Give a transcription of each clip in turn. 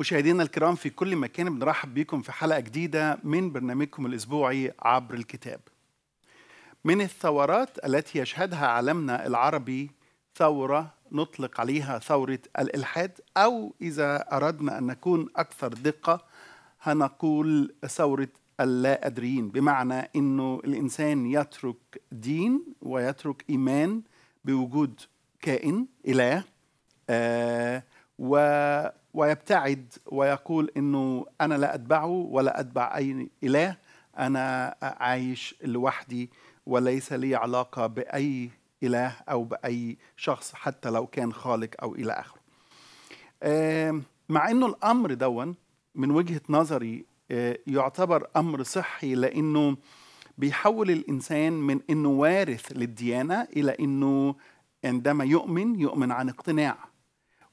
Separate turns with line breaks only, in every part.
مشاهدينا الكرام في كل مكان بنرحب بكم في حلقة جديدة من برنامجكم الأسبوعي عبر الكتاب من الثورات التي يشهدها عالمنا العربي ثورة نطلق عليها ثورة الإلحاد أو إذا أردنا أن نكون أكثر دقة هنقول ثورة اللا أدريين بمعنى أنه الإنسان يترك دين ويترك إيمان بوجود كائن إله آه و ويبتعد ويقول انه انا لا اتبعه ولا اتبع اي اله انا عايش لوحدي وليس لي علاقه باي اله او باي شخص حتى لو كان خالق او الى اخره. مع انه الامر دون من وجهه نظري يعتبر امر صحي لانه بيحول الانسان من انه وارث للديانه الى انه عندما يؤمن يؤمن عن اقتناع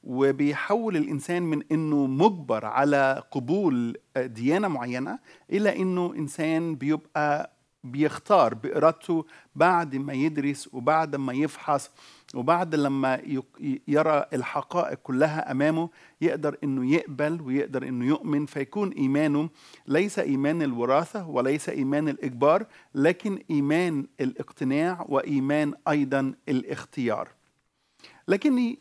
وبيحول الانسان من انه مجبر على قبول آه، ديانه معينه الى انه انسان بيبقى بيختار بارادته بعد ما يدرس وبعد ما يفحص وبعد لما يرى الحقائق كلها امامه يقدر انه يقبل ويقدر انه يؤمن فيكون ايمانه ليس ايمان الوراثه وليس ايمان الاجبار لكن ايمان الاقتناع وايمان ايضا الاختيار لكني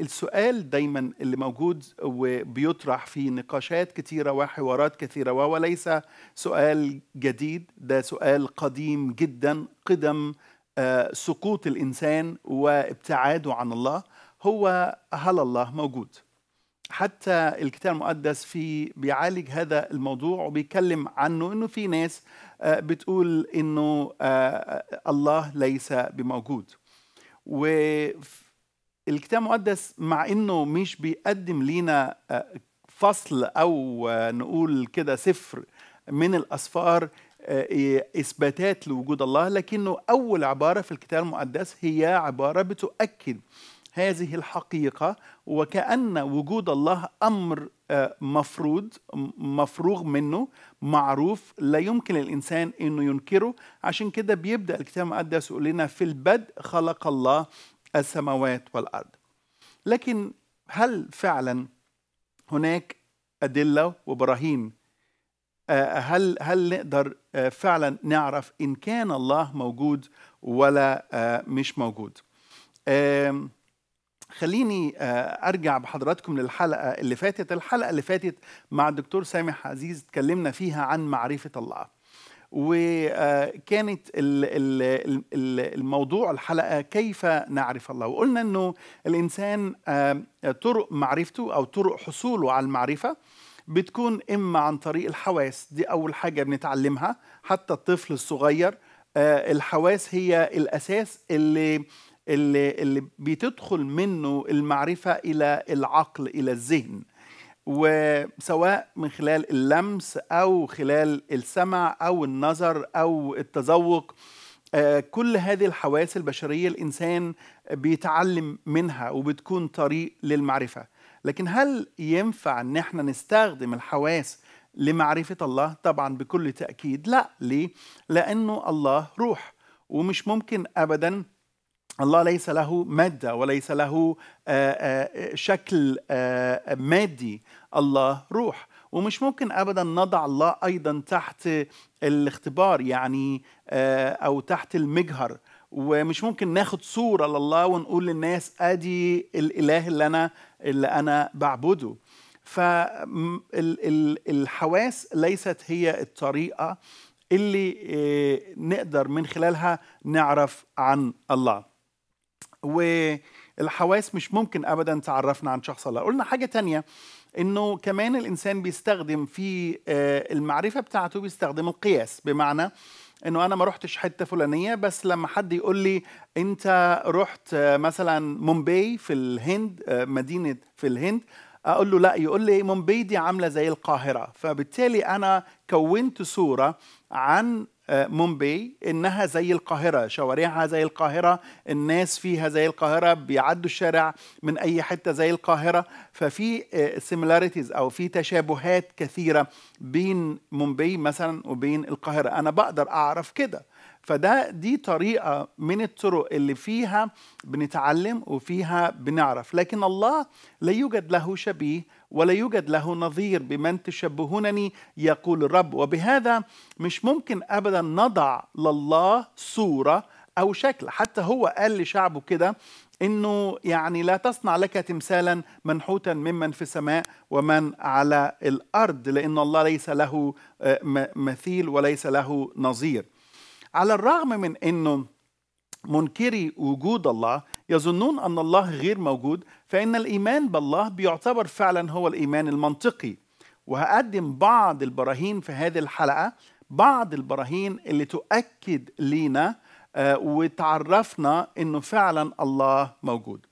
السؤال دايما اللي موجود وبيطرح في نقاشات كثيرة وحوارات كثيرة وهو ليس سؤال جديد ده سؤال قديم جدا قدم آه، سقوط الإنسان وابتعاده عن الله هو هل الله موجود حتى الكتاب المقدس في بيعالج هذا الموضوع وبيتكلم عنه انه في ناس آه، بتقول انه آه، الله ليس بموجود وفي الكتاب المقدس مع انه مش بيقدم لينا آه، فصل او آه، نقول كده سفر من الاسفار آه، إيه، اثباتات لوجود الله لكنه اول عباره في الكتاب المقدس هي عباره بتؤكد هذه الحقيقه وكان وجود الله امر مفروض مفروغ منه معروف لا يمكن الانسان انه ينكره عشان كده بيبدا الكتاب المقدس يقول لنا في البدء خلق الله السماوات والارض لكن هل فعلا هناك ادله وبراهين آه، هل هل نقدر آه، فعلا نعرف ان كان الله موجود ولا آه، مش موجود خليني ارجع بحضراتكم للحلقه اللي فاتت الحلقه اللي فاتت مع الدكتور سامح عزيز اتكلمنا فيها عن معرفه الله وكانت الموضوع الحلقه كيف نعرف الله وقلنا انه الانسان آه، طرق معرفته او طرق حصوله على المعرفه بتكون اما عن طريق الحواس دي اول حاجه بنتعلمها حتى الطفل الصغير آه، الحواس هي الاساس اللي اللي اللي بتدخل منه المعرفه الى العقل الى الذهن وسواء من خلال اللمس او خلال السمع او النظر او التذوق آه، كل هذه الحواس البشريه الانسان بيتعلم منها وبتكون طريق للمعرفه لكن هل ينفع ان احنا نستخدم الحواس لمعرفه الله طبعا بكل تاكيد لا ليه لانه الله روح ومش ممكن ابدا الله ليس له ماده وليس له آه، آه، شكل آه، مادي الله روح ومش ممكن ابدا نضع الله ايضا تحت الاختبار يعني او تحت المجهر ومش ممكن ناخد صوره لله ونقول للناس ادي الاله اللي انا اللي انا بعبده فالحواس ليست هي الطريقه اللي نقدر من خلالها نعرف عن الله والحواس مش ممكن ابدا تعرفنا عن شخص الله قلنا حاجه تانية انه كمان الانسان بيستخدم في آه، المعرفه بتاعته بيستخدم القياس بمعنى انه انا ما رحتش حته فلانيه بس لما حد يقول لي انت رحت آه، مثلا مومباي في الهند آه، مدينه في الهند اقول له لا يقول لي مومباي دي عامله زي القاهره فبالتالي انا كونت صوره عن مومباي انها زي القاهره شوارعها زي القاهره الناس فيها زي القاهره بيعدوا الشارع من اي حته زي القاهره ففي سيميلاريتيز آه، او في تشابهات كثيره بين مومباي مثلا وبين القاهره انا بقدر اعرف كده فده دي طريقة من الطرق اللي فيها بنتعلم وفيها بنعرف لكن الله لا يوجد له شبيه ولا يوجد له نظير بمن تشبهونني يقول الرب وبهذا مش ممكن ابدا نضع لله صوره او شكل حتى هو قال لشعبه كده انه يعني لا تصنع لك تمثالا منحوتا ممن في السماء ومن على الارض لان الله ليس له آه، مثيل وليس له نظير على الرغم من انه منكري وجود الله يظنون أن الله غير موجود فإن الإيمان بالله بيعتبر فعلا هو الإيمان المنطقي وهقدم بعض البراهين في هذه الحلقة بعض البراهين اللي تؤكد لينا آه، وتعرفنا أنه فعلا الله موجود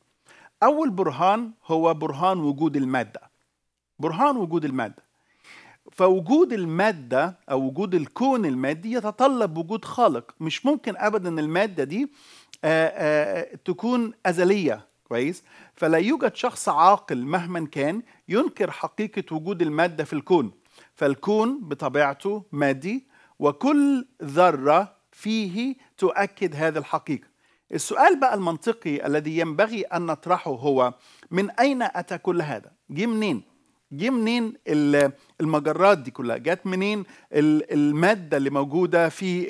أول برهان هو برهان وجود المادة برهان وجود المادة فوجود المادة أو وجود الكون المادي يتطلب وجود خالق مش ممكن أبدا المادة دي آه، آه، تكون أزلية كويس فلا يوجد شخص عاقل مهما كان ينكر حقيقة وجود المادة في الكون فالكون بطبيعته مادي وكل ذرة فيه تؤكد هذه الحقيقة السؤال بقى المنطقي الذي ينبغي أن نطرحه هو من أين أتى كل هذا؟ جه منين؟ جه منين المجرات دي كلها جت منين الماده اللي موجوده في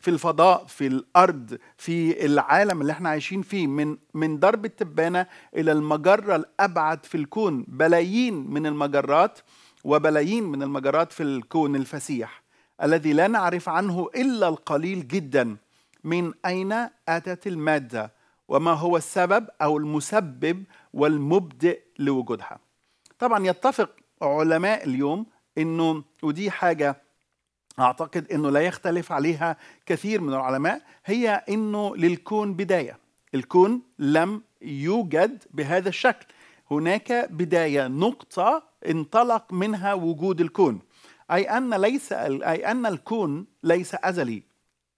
في الفضاء في الارض في العالم اللي احنا عايشين فيه من من درب التبانه الى المجره الابعد في الكون بلايين من المجرات وبلايين من المجرات في الكون الفسيح الذي لا نعرف عنه الا القليل جدا من اين اتت الماده وما هو السبب او المسبب والمبدئ لوجودها طبعا يتفق علماء اليوم انه ودي حاجه اعتقد انه لا يختلف عليها كثير من العلماء هي انه للكون بدايه الكون لم يوجد بهذا الشكل هناك بدايه نقطه انطلق منها وجود الكون اي ان ليس اي ان الكون ليس ازلي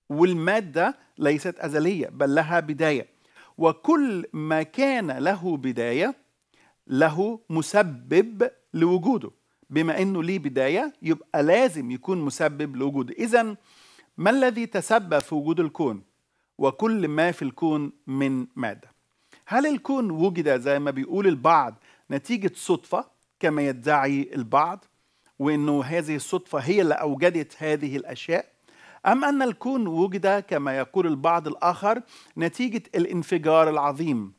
والماده ليست ازليه بل لها بدايه وكل ما كان له بدايه له مسبب لوجوده بما انه ليه بدايه يبقى لازم يكون مسبب لوجوده اذا ما الذي تسبب في وجود الكون وكل ما في الكون من ماده هل الكون وجد زي ما بيقول البعض نتيجه صدفه كما يدعي البعض وانه هذه الصدفه هي اللي اوجدت هذه الاشياء ام ان الكون وجد كما يقول البعض الاخر نتيجه الانفجار العظيم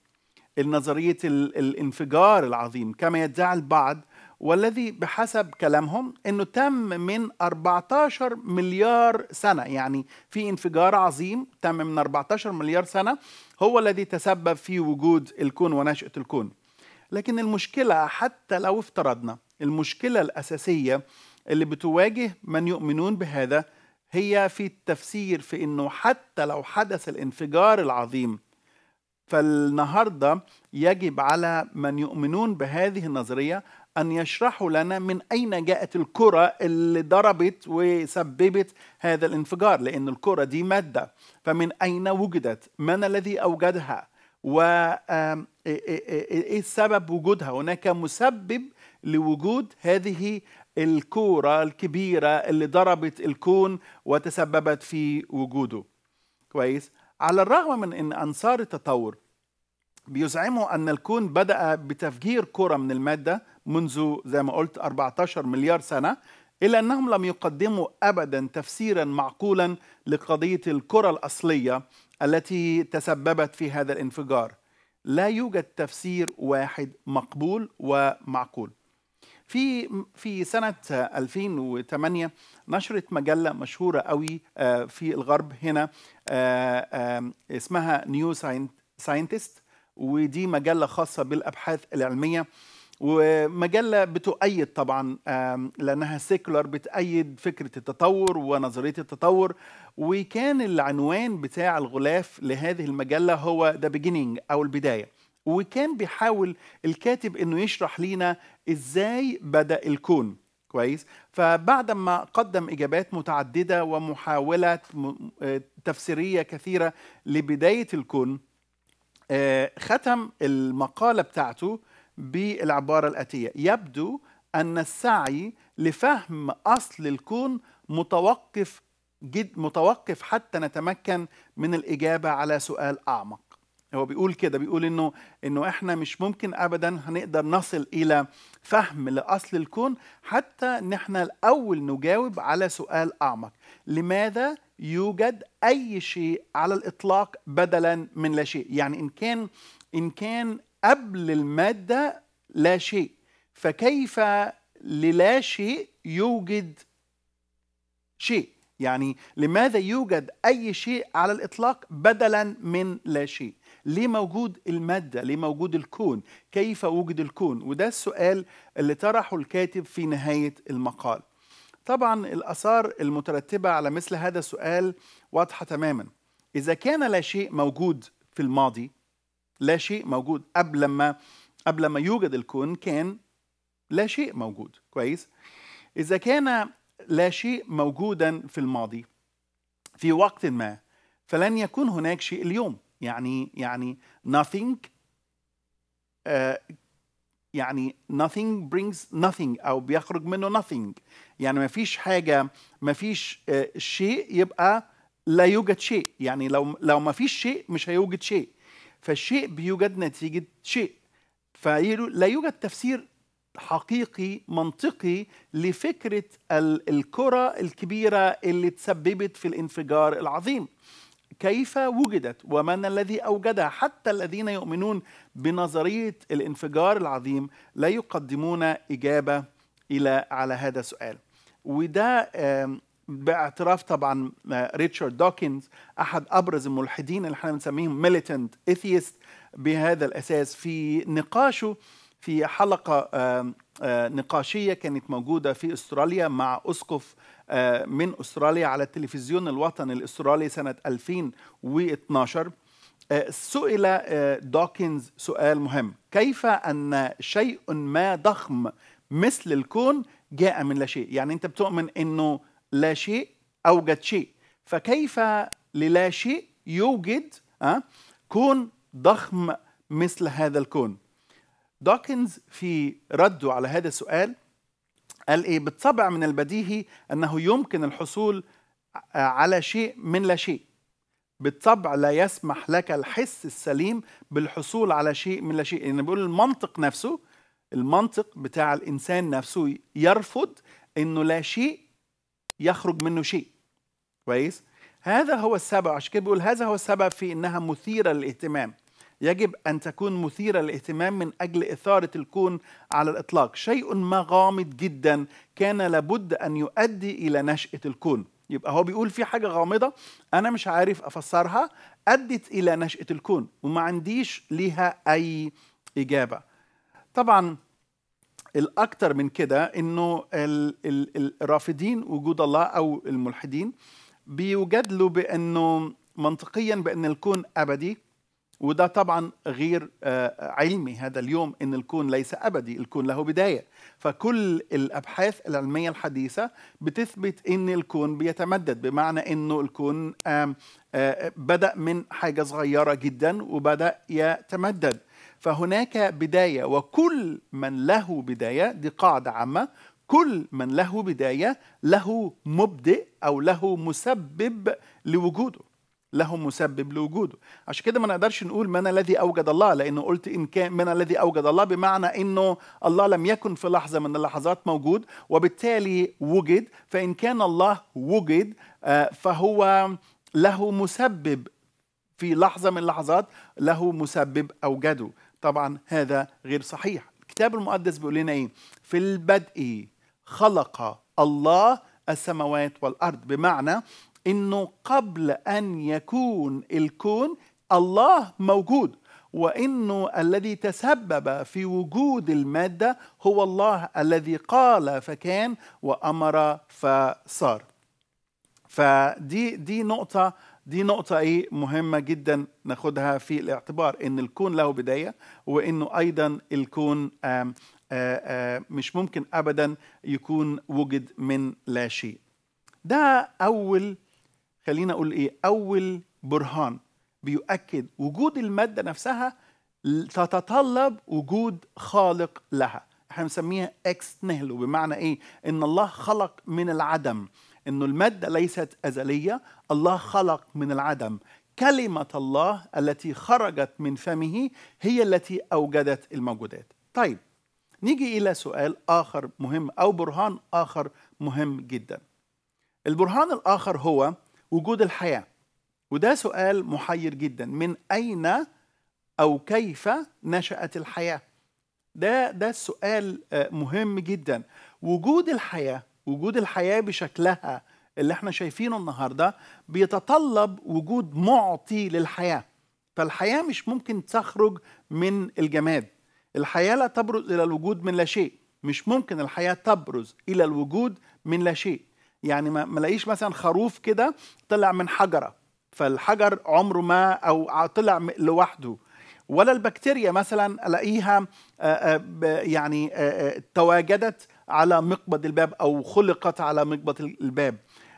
النظرية الانفجار العظيم كما يدعي البعض والذي بحسب كلامهم أنه تم من 14 مليار سنة يعني في انفجار عظيم تم من 14 مليار سنة هو الذي تسبب في وجود الكون ونشأة الكون لكن المشكلة حتى لو افترضنا المشكلة الأساسية اللي بتواجه من يؤمنون بهذا هي في التفسير في أنه حتى لو حدث الانفجار العظيم فالنهارده يجب على من يؤمنون بهذه النظريه ان يشرحوا لنا من اين جاءت الكره اللي ضربت وسببت هذا الانفجار لان الكره دي ماده فمن اين وجدت من الذي اوجدها وايه سبب وجودها هناك مسبب لوجود هذه الكوره الكبيره اللي ضربت الكون وتسببت في وجوده كويس على الرغم من أن أنصار التطور بيزعموا أن الكون بدأ بتفجير كرة من المادة منذ زي ما قلت 14 مليار سنة إلا أنهم لم يقدموا أبدا تفسيرا معقولا لقضية الكرة الأصلية التي تسببت في هذا الانفجار لا يوجد تفسير واحد مقبول ومعقول في في سنة 2008 نشرت مجلة مشهورة قوي آه، في الغرب هنا آه، اسمها نيو ساينتست ودي مجلة خاصة بالأبحاث العلمية ومجلة بتؤيد طبعا لأنها سيكولار بتأيد فكرة التطور ونظرية التطور وكان العنوان بتاع الغلاف لهذه المجلة هو The Beginning أو البداية وكان بيحاول الكاتب انه يشرح لينا ازاي بدا الكون كويس فبعد ما قدم اجابات متعدده ومحاولات آه، تفسيريه كثيره لبدايه الكون آه، ختم المقاله بتاعته بالعباره الاتيه يبدو ان السعي لفهم اصل الكون متوقف جد متوقف حتى نتمكن من الاجابه على سؤال اعمق هو بيقول كده بيقول انه انه احنا مش ممكن ابدا هنقدر نصل الى فهم لاصل الكون حتى ان احنا الاول نجاوب على سؤال اعمق لماذا يوجد اي شيء على الاطلاق بدلا من لا شيء يعني ان كان ان كان قبل الماده لا شيء فكيف للا شيء يوجد شيء يعني لماذا يوجد اي شيء على الاطلاق بدلا من لا شيء ليه موجود المادة ليه موجود الكون كيف وجد الكون وده السؤال اللي طرحه الكاتب في نهاية المقال طبعا الآثار المترتبة على مثل هذا السؤال واضحة تماما إذا كان لا شيء موجود في الماضي لا شيء موجود قبل ما قبل ما يوجد الكون كان لا شيء موجود كويس إذا كان لا شيء موجودا في الماضي في وقت ما فلن يكون هناك شيء اليوم يعني يعني nothing آه يعني nothing brings nothing او بيخرج منه nothing يعني ما فيش حاجه ما فيش آه، شيء يبقى لا يوجد شيء يعني لو لو ما فيش شيء مش هيوجد شيء فالشيء بيوجد نتيجه شيء فلا يوجد تفسير حقيقي منطقي لفكره الكره الكبيره اللي تسببت في الانفجار العظيم كيف وجدت ومن الذي اوجدها حتى الذين يؤمنون بنظريه الانفجار العظيم لا يقدمون اجابه الى على هذا السؤال وده باعتراف طبعا آه، ريتشارد دوكنز احد ابرز الملحدين اللي احنا بنسميهم ميليتنت اثيست بهذا الاساس في نقاشه في حلقة آه، نقاشية كانت موجودة في أستراليا مع أسقف آه، من أستراليا على التلفزيون الوطني الأسترالي سنة 2012 آه، سئل دوكنز سؤال مهم كيف أن شيء ما ضخم مثل الكون جاء من لا شيء يعني أنت بتؤمن أنه لا شيء أوجد شيء فكيف للا شيء يوجد كون ضخم مثل هذا الكون دوكنز في رده على هذا السؤال قال ايه بالطبع من البديهي انه يمكن الحصول على شيء من لا شيء بالطبع لا يسمح لك الحس السليم بالحصول على شيء من لا شيء لان يعني بيقول المنطق نفسه المنطق بتاع الانسان نفسه يرفض انه لا شيء يخرج منه شيء كويس هذا هو السبب عشان كده بيقول هذا هو السبب في انها مثيره للاهتمام يجب أن تكون مثيرة للاهتمام من أجل إثارة الكون على الإطلاق شيء ما غامض جدا كان لابد أن يؤدي إلى نشأة الكون يبقى هو بيقول في حاجة غامضة أنا مش عارف أفسرها أدت إلى نشأة الكون وما عنديش ليها أي إجابة طبعا الأكثر من كده أنه الرافضين وجود الله أو الملحدين بيجادلوا بأنه منطقيا بأن الكون أبدي وده طبعا غير آه، علمي هذا اليوم ان الكون ليس ابدي الكون له بدايه فكل الابحاث العلميه الحديثه بتثبت ان الكون بيتمدد بمعنى انه الكون آه، بدا من حاجه صغيره جدا وبدا يتمدد فهناك بدايه وكل من له بدايه دي قاعده عامه كل من له بدايه له مبدئ او له مسبب لوجوده لهم مسبب لوجوده عشان كده ما نقدرش نقول من الذي اوجد الله لانه قلت ان كان من الذي اوجد الله بمعنى انه الله لم يكن في لحظه من اللحظات موجود وبالتالي وجد فان كان الله وجد آه، فهو له مسبب في لحظه من اللحظات له مسبب اوجده طبعا هذا غير صحيح الكتاب المقدس بيقول لنا ايه في البدء خلق الله السماوات والارض بمعنى انه قبل ان يكون الكون الله موجود وانه الذي تسبب في وجود الماده هو الله الذي قال فكان وامر فصار فدي دي نقطه دي نقطة إيه مهمة جدا ناخدها في الاعتبار إن الكون له بداية وإنه أيضا الكون آم آم مش ممكن أبدا يكون وجد من لا شيء. ده أول خلينا اقول ايه اول برهان بيؤكد وجود الماده نفسها تتطلب وجود خالق لها احنا بنسميها اكس نهلو بمعنى ايه ان الله خلق من العدم انه الماده ليست ازليه الله خلق من العدم كلمه الله التي خرجت من فمه هي التي اوجدت الموجودات طيب نيجي الى سؤال اخر مهم او برهان اخر مهم جدا البرهان الاخر هو وجود الحياه وده سؤال محير جدا من اين او كيف نشات الحياه ده ده السؤال آه، مهم جدا وجود الحياه وجود الحياه بشكلها اللي احنا شايفينه النهارده بيتطلب وجود معطي للحياه فالحياه مش ممكن تخرج من الجماد الحياه لا تبرز الى الوجود من لا شيء مش ممكن الحياه تبرز الى الوجود من لا شيء يعني ما الاقيش مثلا خروف كده طلع من حجره فالحجر عمره ما او طلع لوحده ولا البكتيريا مثلا الاقيها يعني تواجدت على مقبض الباب او خلقت على مقبض الباب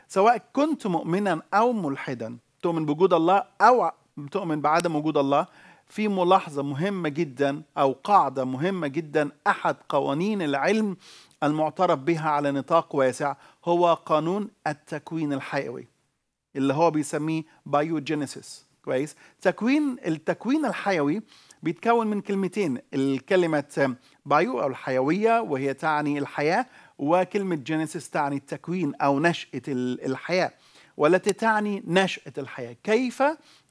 سواء كنت مؤمنا او ملحدا تؤمن بوجود الله او تؤمن بعدم وجود الله في ملاحظه مهمه جدا او قاعده مهمه جدا احد قوانين العلم المعترف بها على نطاق واسع هو قانون التكوين الحيوي اللي هو بيسميه بايوجينيسيس كويس تكوين التكوين الحيوي بيتكون من كلمتين الكلمة بايو أو الحيوية وهي تعني الحياة وكلمة جينيسيس تعني التكوين أو نشأة الحياة والتي تعني نشأة الحياة كيف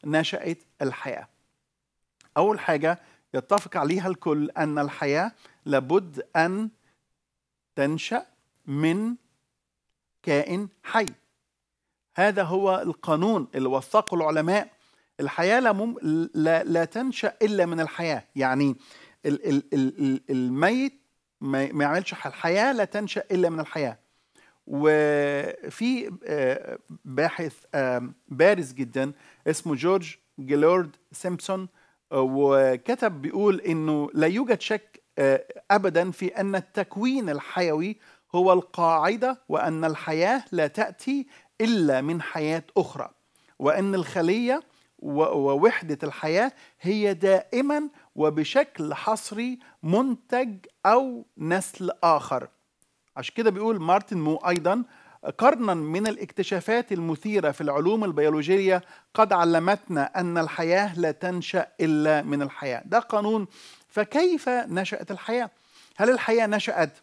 نشأت الحياة أول حاجة يتفق عليها الكل أن الحياة لابد أن تنشأ من كائن حي هذا هو القانون اللي وثقه العلماء الحياة لا, مم... لا... لا تنشأ إلا من الحياة يعني ال... ال... ال... الميت ما... ما يعملش الحياة لا تنشأ إلا من الحياة وفي آه، باحث آه، بارز جدا اسمه جورج جيلورد سيمبسون آه، وكتب بيقول انه لا يوجد شك آه، ابدا في ان التكوين الحيوي هو القاعده وان الحياه لا تاتي الا من حياه اخرى وان الخليه ووحده الحياه هي دائما وبشكل حصري منتج او نسل اخر عشان كده بيقول مارتن مو ايضا قرنا من الاكتشافات المثيره في العلوم البيولوجيه قد علمتنا ان الحياه لا تنشا الا من الحياه ده قانون فكيف نشأت الحياة؟ هل الحياة نشأت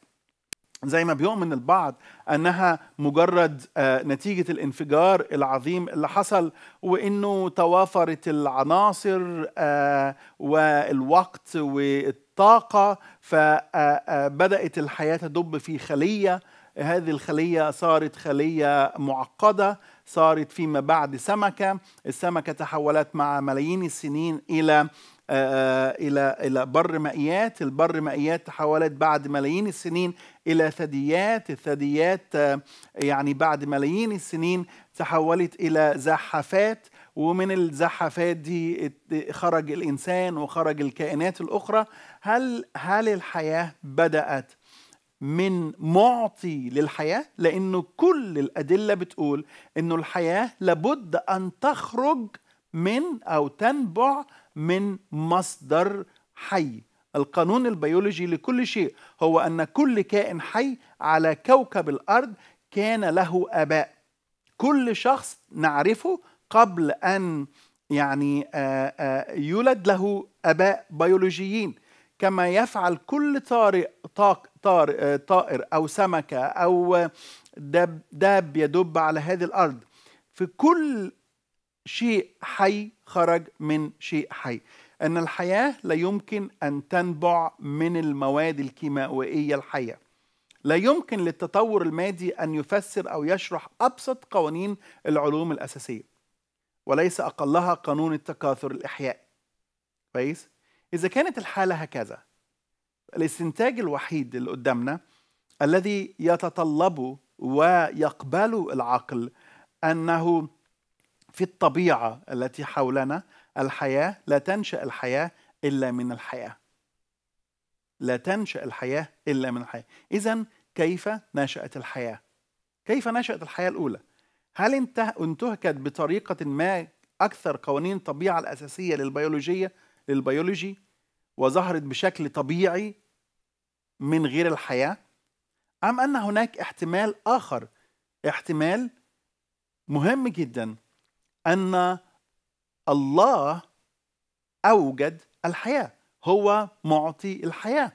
زي ما بيؤمن البعض انها مجرد آه، نتيجه الانفجار العظيم اللي حصل وانه توافرت العناصر آه، والوقت والطاقه فبدات آه، الحياه تدب في خليه هذه الخليه صارت خليه معقده صارت فيما بعد سمكه السمكه تحولت مع ملايين السنين الى آه، آه، الى الى بر مائيات، البر مائيات تحولت بعد ملايين السنين الى ثدييات، الثدييات آه، يعني بعد ملايين السنين تحولت الى زحافات ومن الزحافات دي خرج الانسان وخرج الكائنات الاخرى، هل هل الحياه بدات من معطي للحياه؟ لانه كل الادله بتقول انه الحياه لابد ان تخرج من او تنبع من مصدر حي القانون البيولوجي لكل شيء هو ان كل كائن حي على كوكب الارض كان له اباء كل شخص نعرفه قبل ان يعني آه، آه، يولد له اباء بيولوجيين كما يفعل كل طارئ طاق طار آه، طائر او سمكه او دب داب يدب على هذه الارض في كل شيء حي خرج من شيء حي ان الحياه لا يمكن ان تنبع من المواد الكيماويه الحيه لا يمكن للتطور المادي ان يفسر او يشرح ابسط قوانين العلوم الاساسيه وليس اقلها قانون التكاثر الاحيائي كويس اذا كانت الحاله هكذا الاستنتاج الوحيد اللي قدامنا الذي يتطلبه ويقبله العقل انه في الطبيعه التي حولنا الحياه لا تنشا الحياه الا من الحياه لا تنشا الحياه الا من الحياه اذا كيف نشات الحياه كيف نشات الحياه الاولى هل انتهكت بطريقه ما اكثر قوانين الطبيعه الاساسيه للبيولوجيه للبيولوجي وظهرت بشكل طبيعي من غير الحياه ام ان هناك احتمال اخر احتمال مهم جدا ان الله اوجد الحياه هو معطي الحياه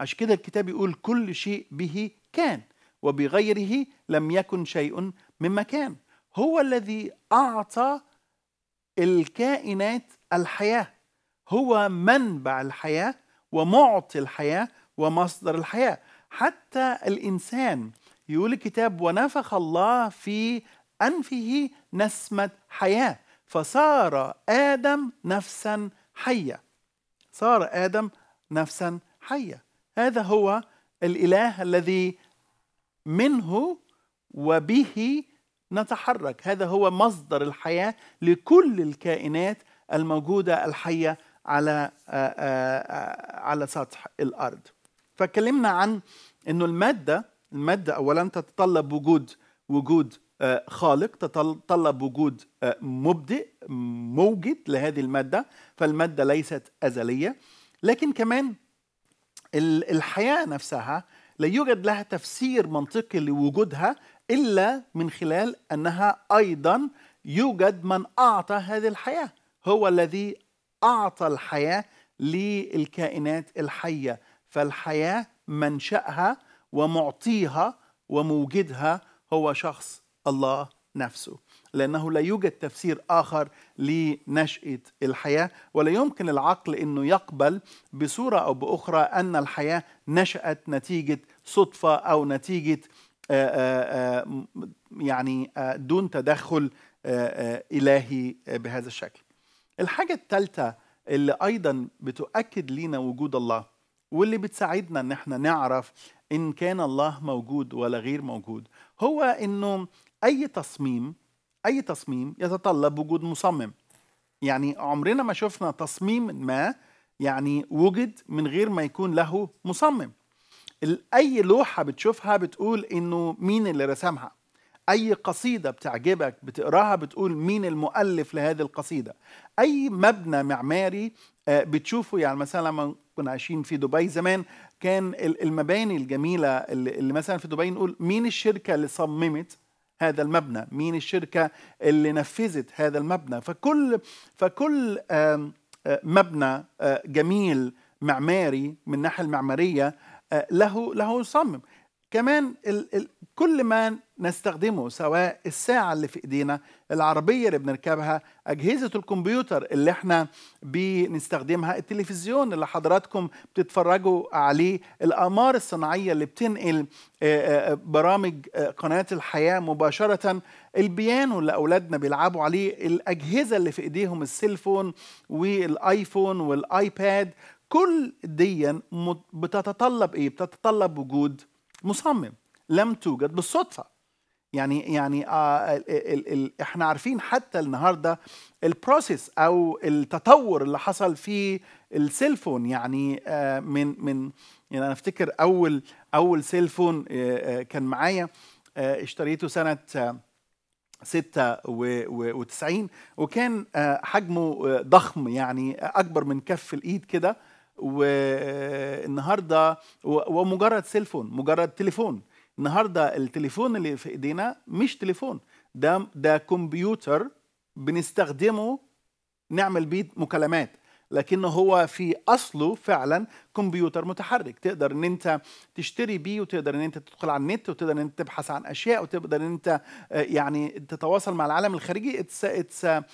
عشان كده الكتاب يقول كل شيء به كان وبغيره لم يكن شيء مما كان هو الذي اعطى الكائنات الحياه هو منبع الحياه ومعطي الحياه ومصدر الحياه حتى الانسان يقول الكتاب ونفخ الله في أنفه نسمة حياة فصار آدم نفسا حية صار آدم نفسا حية هذا هو الإله الذي منه وبه نتحرك هذا هو مصدر الحياة لكل الكائنات الموجودة الحية على آه، آه، على سطح الأرض فاتكلمنا عن أنه المادة المادة أولا تتطلب وجود وجود آه، خالق تتطلب وجود آه، مبدئ موجد لهذه المادة فالمادة ليست أزلية لكن كمان الحياة نفسها لا يوجد لها تفسير منطقي لوجودها إلا من خلال أنها أيضا يوجد من أعطى هذه الحياة هو الذي أعطى الحياة للكائنات الحية فالحياة منشأها ومعطيها وموجدها هو شخص الله نفسه لأنه لا يوجد تفسير آخر لنشأة الحياة ولا يمكن العقل أنه يقبل بصورة أو بأخرى أن الحياة نشأت نتيجة صدفة أو نتيجة آه، آه، آه، يعني دون تدخل إلهي بهذا الشكل الحاجة الثالثة اللي أيضا بتؤكد لنا وجود الله واللي بتساعدنا ان احنا نعرف ان كان الله موجود ولا غير موجود هو انه اي تصميم اي تصميم يتطلب وجود مصمم يعني عمرنا ما شفنا تصميم ما يعني وجد من غير ما يكون له مصمم اي لوحه بتشوفها بتقول انه مين اللي رسمها اي قصيده بتعجبك بتقراها بتقول مين المؤلف لهذه القصيده اي مبنى معماري آه، بتشوفه يعني مثلا لما كنا عايشين في دبي زمان كان المباني الجميله اللي مثلا في دبي نقول مين الشركه اللي صممت هذا المبنى مين الشركة اللي نفذت هذا المبنى فكل, فكل آه، مبنى آه، جميل معماري من الناحية المعمارية آه، له له صمم كمان ال ال كل ما نستخدمه سواء الساعة اللي في ايدينا العربية اللي بنركبها أجهزة الكمبيوتر اللي احنا بنستخدمها التلفزيون اللي حضراتكم بتتفرجوا عليه الأمار الصناعية اللي بتنقل برامج قناة الحياة مباشرة البيانو اللي أولادنا بيلعبوا عليه الأجهزة اللي في ايديهم السيلفون والآيفون والآيباد كل ديا بتتطلب ايه بتتطلب وجود مصمم لم توجد بالصدفه يعني يعني آه ال ال ال احنا عارفين حتى النهارده البروسيس او التطور اللي حصل في السيلفون يعني آه من من يعني انا افتكر اول اول سيلفون آه, آه، كان معايا آه اشتريته سنه آه 96 وكان آه، حجمه آه، ضخم يعني اكبر من كف الايد كده والنهارده ومجرد سيلفون مجرد تليفون النهارده التليفون اللي في ايدينا مش تليفون ده ده كمبيوتر بنستخدمه نعمل بيه مكالمات لكنه هو في اصله فعلا كمبيوتر متحرك تقدر ان انت تشتري بيه وتقدر ان انت تدخل على النت وتقدر ان انت تبحث عن اشياء وتقدر ان انت آه، يعني تتواصل مع العالم الخارجي اتس اتس آه،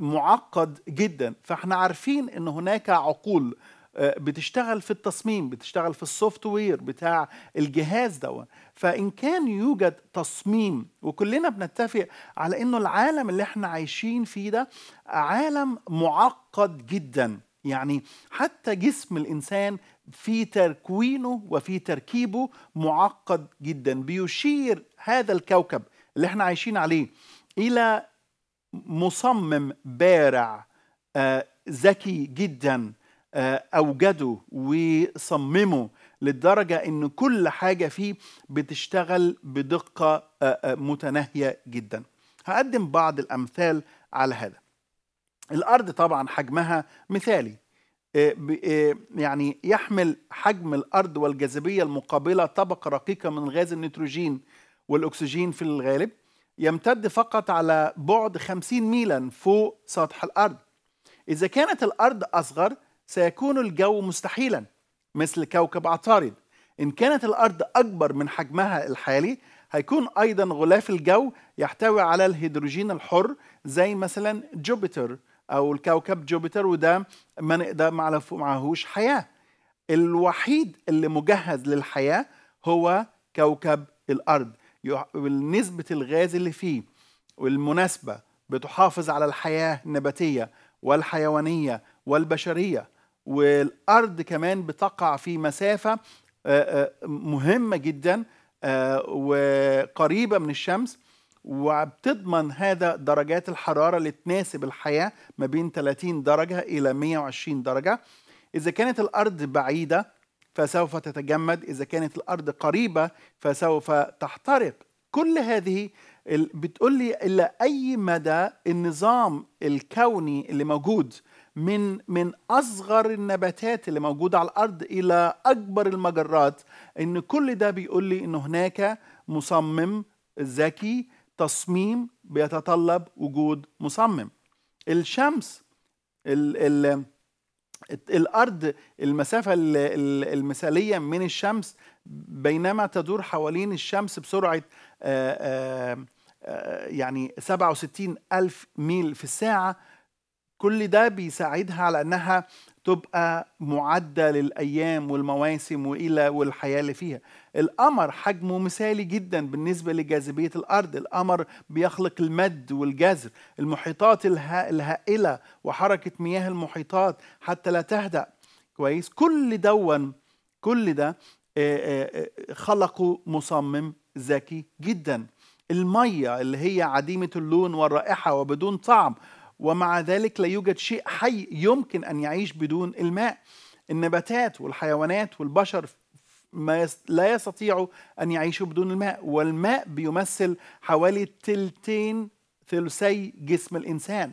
معقد جدا فاحنا عارفين ان هناك عقول بتشتغل في التصميم بتشتغل في السوفت وير بتاع الجهاز ده فان كان يوجد تصميم وكلنا بنتفق على انه العالم اللي احنا عايشين فيه ده عالم معقد جدا يعني حتى جسم الانسان في تكوينه وفي تركيبه معقد جدا بيشير هذا الكوكب اللي احنا عايشين عليه الى مصمم بارع آه، ذكي آه جدا آه، اوجدوا وصمموا للدرجه ان كل حاجه فيه بتشتغل بدقه آه، آه، متناهيه جدا هقدم بعض الامثال على هذا الارض طبعا حجمها مثالي يعني يحمل حجم الارض والجاذبيه المقابله طبقه رقيقه من غاز النيتروجين والاكسجين في الغالب يمتد فقط على بعد 50 ميلا فوق سطح الارض اذا كانت الارض اصغر سيكون الجو مستحيلا مثل كوكب عطارد إن كانت الأرض أكبر من حجمها الحالي هيكون أيضا غلاف الجو يحتوي على الهيدروجين الحر زي مثلا جوبيتر أو الكوكب جوبيتر وده ما نقدر معهوش حياة الوحيد اللي مجهز للحياة هو كوكب الأرض نسبة الغاز اللي فيه والمناسبة بتحافظ على الحياة النباتية والحيوانية والبشريه والارض كمان بتقع في مسافه آه، آه، مهمه جدا آه، وقريبه من الشمس وبتضمن هذا درجات الحراره اللي تناسب الحياه ما بين 30 درجه الى 120 درجه اذا كانت الارض بعيده فسوف تتجمد اذا كانت الارض قريبه فسوف تحترق كل هذه بتقول لي الى اي مدى النظام الكوني اللي موجود من من اصغر النباتات اللي موجوده على الارض الى اكبر المجرات ان كل ده بيقول لي ان هناك مصمم ذكي تصميم بيتطلب وجود مصمم الشمس الـ الـ الارض المسافه المثاليه من الشمس بينما تدور حوالين الشمس بسرعه آآ آآ يعني 67 ألف ميل في الساعة كل ده بيساعدها على انها تبقى معدة للأيام والمواسم وإلى والحياة اللي فيها القمر حجمه مثالي جدا بالنسبة لجاذبية الأرض القمر بيخلق المد والجذر المحيطات الهائلة وحركة مياه المحيطات حتى لا تهدأ كويس كل دون كل ده خلقه مصمم ذكي جدا المية اللي هي عديمة اللون والرائحة وبدون طعم ومع ذلك لا يوجد شيء حي يمكن ان يعيش بدون الماء النباتات والحيوانات والبشر ما يس... لا يستطيعوا ان يعيشوا بدون الماء والماء بيمثل حوالي تلتين ثلثي جسم الانسان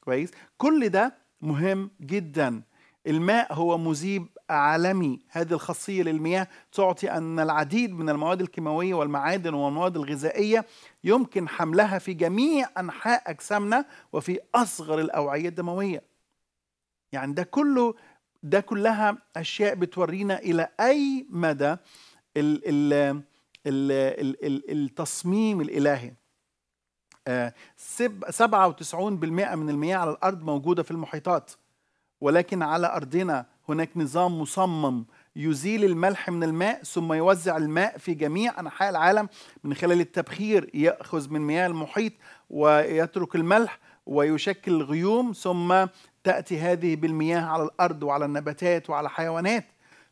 كويس كل ده مهم جدا الماء هو مذيب عالمي هذه الخاصية للمياه تعطي أن العديد من المواد الكيماوية والمعادن والمواد الغذائية يمكن حملها في جميع أنحاء أجسامنا وفي أصغر الأوعية الدموية يعني ده كله ده كلها أشياء بتورينا إلى أي مدى ال ال ال ال الـ التصميم الإلهي 97% آه، من المياه على الأرض موجودة في المحيطات ولكن على أرضنا هناك نظام مصمم يزيل الملح من الماء ثم يوزع الماء في جميع انحاء العالم من خلال التبخير ياخذ من مياه المحيط ويترك الملح ويشكل الغيوم ثم تاتي هذه بالمياه على الارض وعلى النباتات وعلى الحيوانات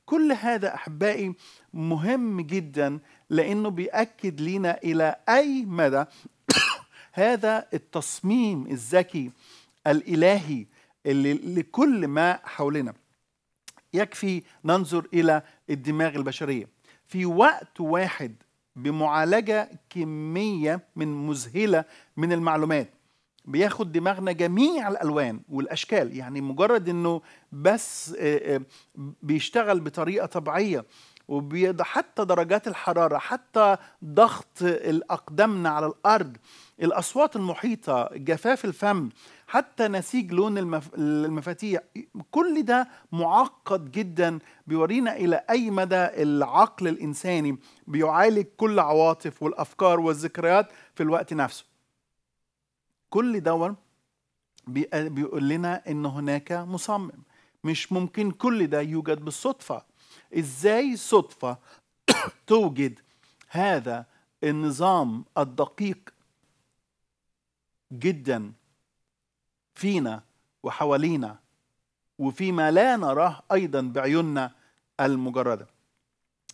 كل هذا احبائي مهم جدا لانه بياكد لينا الى اي مدى هذا التصميم الذكي الالهي اللي لكل ما حولنا يكفي ننظر إلى الدماغ البشرية في وقت واحد بمعالجة كمية من مذهلة من المعلومات بياخد دماغنا جميع الالوان والاشكال يعني مجرد انه بس آه، آه، بيشتغل بطريقه طبيعيه حتى درجات الحراره حتى ضغط الاقدامنا على الارض الاصوات المحيطه جفاف الفم حتى نسيج لون المف... المفاتيح كل ده معقد جدا بيورينا الى اي مدى العقل الانساني بيعالج كل عواطف والافكار والذكريات في الوقت نفسه كل دور بيقول لنا ان هناك مصمم مش ممكن كل ده يوجد بالصدفه ازاي صدفه توجد هذا النظام الدقيق جدا فينا وحوالينا وفيما لا نراه ايضا بعيوننا المجرده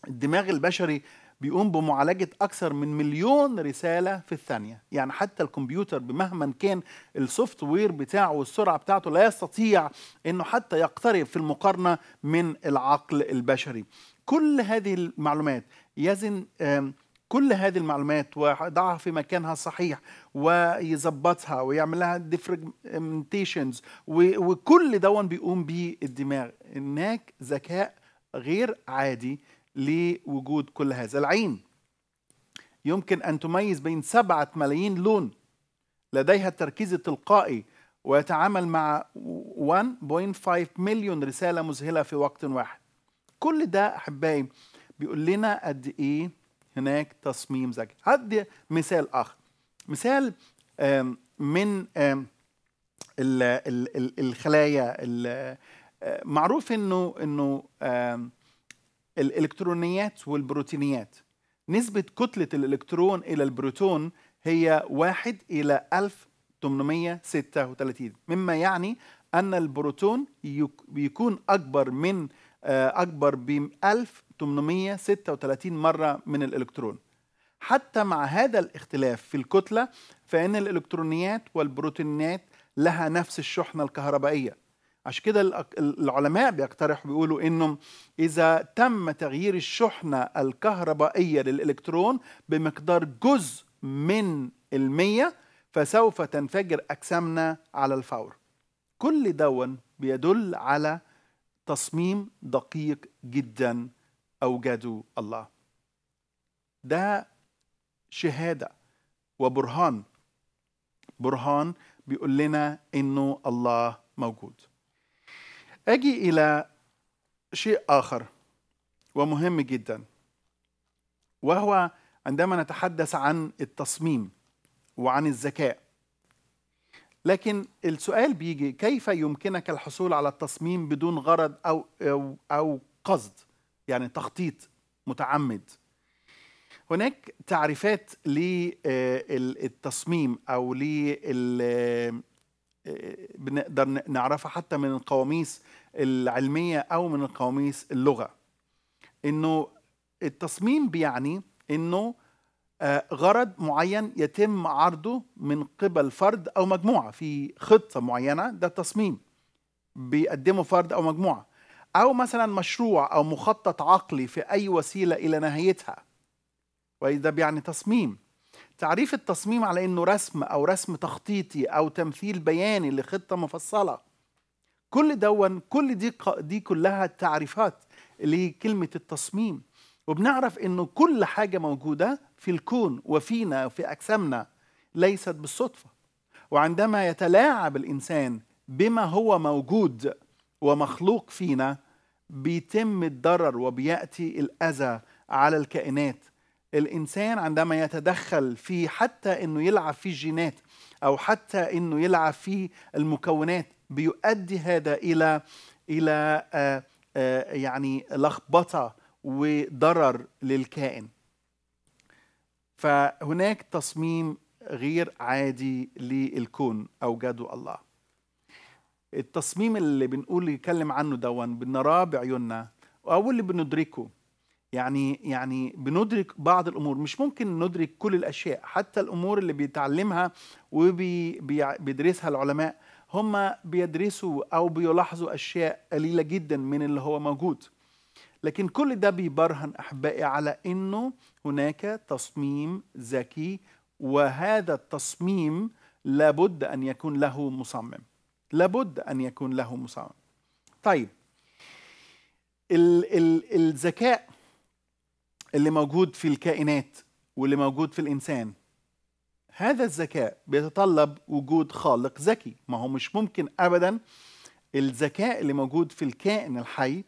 الدماغ البشري بيقوم بمعالجة أكثر من مليون رسالة في الثانية يعني حتى الكمبيوتر بمهما كان السوفت وير بتاعه والسرعة بتاعته لا يستطيع أنه حتى يقترب في المقارنة من العقل البشري كل هذه المعلومات يزن كل هذه المعلومات ويضعها في مكانها الصحيح ويظبطها ويعمل لها ديفرجمنتيشنز وكل دون بيقوم بيه الدماغ هناك ذكاء غير عادي لوجود كل هذا العين يمكن أن تميز بين سبعة ملايين لون لديها التركيز التلقائي ويتعامل مع 1.5 مليون رسالة مذهلة في وقت واحد كل ده أحبائي بيقول لنا قد إيه هناك تصميم ذكي هدي مثال اخر مثال من الخلايا معروف انه انه الالكترونيات والبروتينيات نسبة كتلة الإلكترون إلى البروتون هي 1 إلى 1836 مما يعني أن البروتون بيكون أكبر من أكبر ب 1000 836 مرة من الإلكترون حتى مع هذا الاختلاف في الكتلة فإن الإلكترونيات والبروتينات لها نفس الشحنة الكهربائية عشان كده العلماء بيقترحوا بيقولوا انه اذا تم تغيير الشحنه الكهربائيه للالكترون بمقدار جزء من المية فسوف تنفجر اجسامنا على الفور كل دون بيدل على تصميم دقيق جدا أوجدوا الله ده شهادة وبرهان برهان بيقول لنا إنه الله موجود أجي إلى شيء آخر ومهم جدا وهو عندما نتحدث عن التصميم وعن الذكاء لكن السؤال بيجي كيف يمكنك الحصول على التصميم بدون غرض أو, أو, أو قصد يعني تخطيط متعمد هناك تعريفات للتصميم آه، او لل آه، بنقدر نعرفها حتى من القواميس العلميه او من القواميس اللغه انه التصميم بيعني انه آه، غرض معين يتم عرضه من قبل فرد او مجموعه في خطه معينه ده تصميم بيقدمه فرد او مجموعه أو مثلا مشروع أو مخطط عقلي في أي وسيلة إلى نهايتها وإذا بيعني تصميم تعريف التصميم على أنه رسم أو رسم تخطيطي أو تمثيل بياني لخطة مفصلة كل دون كل دي, دي كلها تعريفات لكلمة التصميم وبنعرف أنه كل حاجة موجودة في الكون وفينا وفي أجسامنا ليست بالصدفة وعندما يتلاعب الإنسان بما هو موجود ومخلوق فينا بيتم الضرر وبياتي الاذى على الكائنات الانسان عندما يتدخل في حتى انه يلعب في الجينات او حتى انه يلعب في المكونات بيؤدي هذا الى الى آه، آه، يعني لخبطه وضرر للكائن فهناك تصميم غير عادي للكون اوجده الله التصميم اللي بنقول يتكلم عنه دون بنراه بعيوننا او اللي بندركه يعني يعني بندرك بعض الامور مش ممكن ندرك كل الاشياء حتى الامور اللي بيتعلمها وبيدرسها العلماء هم بيدرسوا او بيلاحظوا اشياء قليله جدا من اللي هو موجود لكن كل ده بيبرهن احبائي على انه هناك تصميم ذكي وهذا التصميم لابد ان يكون له مصمم لابد أن يكون له مساومة طيب ال ال الذكاء اللي موجود في الكائنات واللي موجود في الإنسان هذا الذكاء بيتطلب وجود خالق ذكي ما هو مش ممكن أبدا الذكاء اللي موجود في الكائن الحي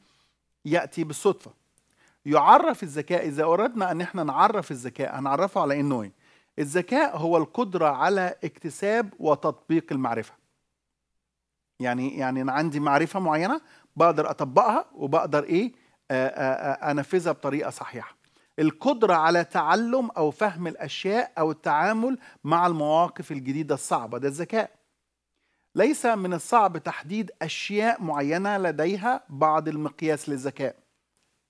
يأتي بالصدفة يعرف الذكاء إذا أردنا أن احنا نعرف الذكاء هنعرفه على إنه إيه؟ الذكاء هو القدرة على اكتساب وتطبيق المعرفة يعني يعني انا عندي معرفه معينه بقدر اطبقها وبقدر ايه انفذها بطريقه صحيحه القدرة على تعلم أو فهم الأشياء أو التعامل مع المواقف الجديدة الصعبة ده الذكاء ليس من الصعب تحديد أشياء معينة لديها بعض المقياس للذكاء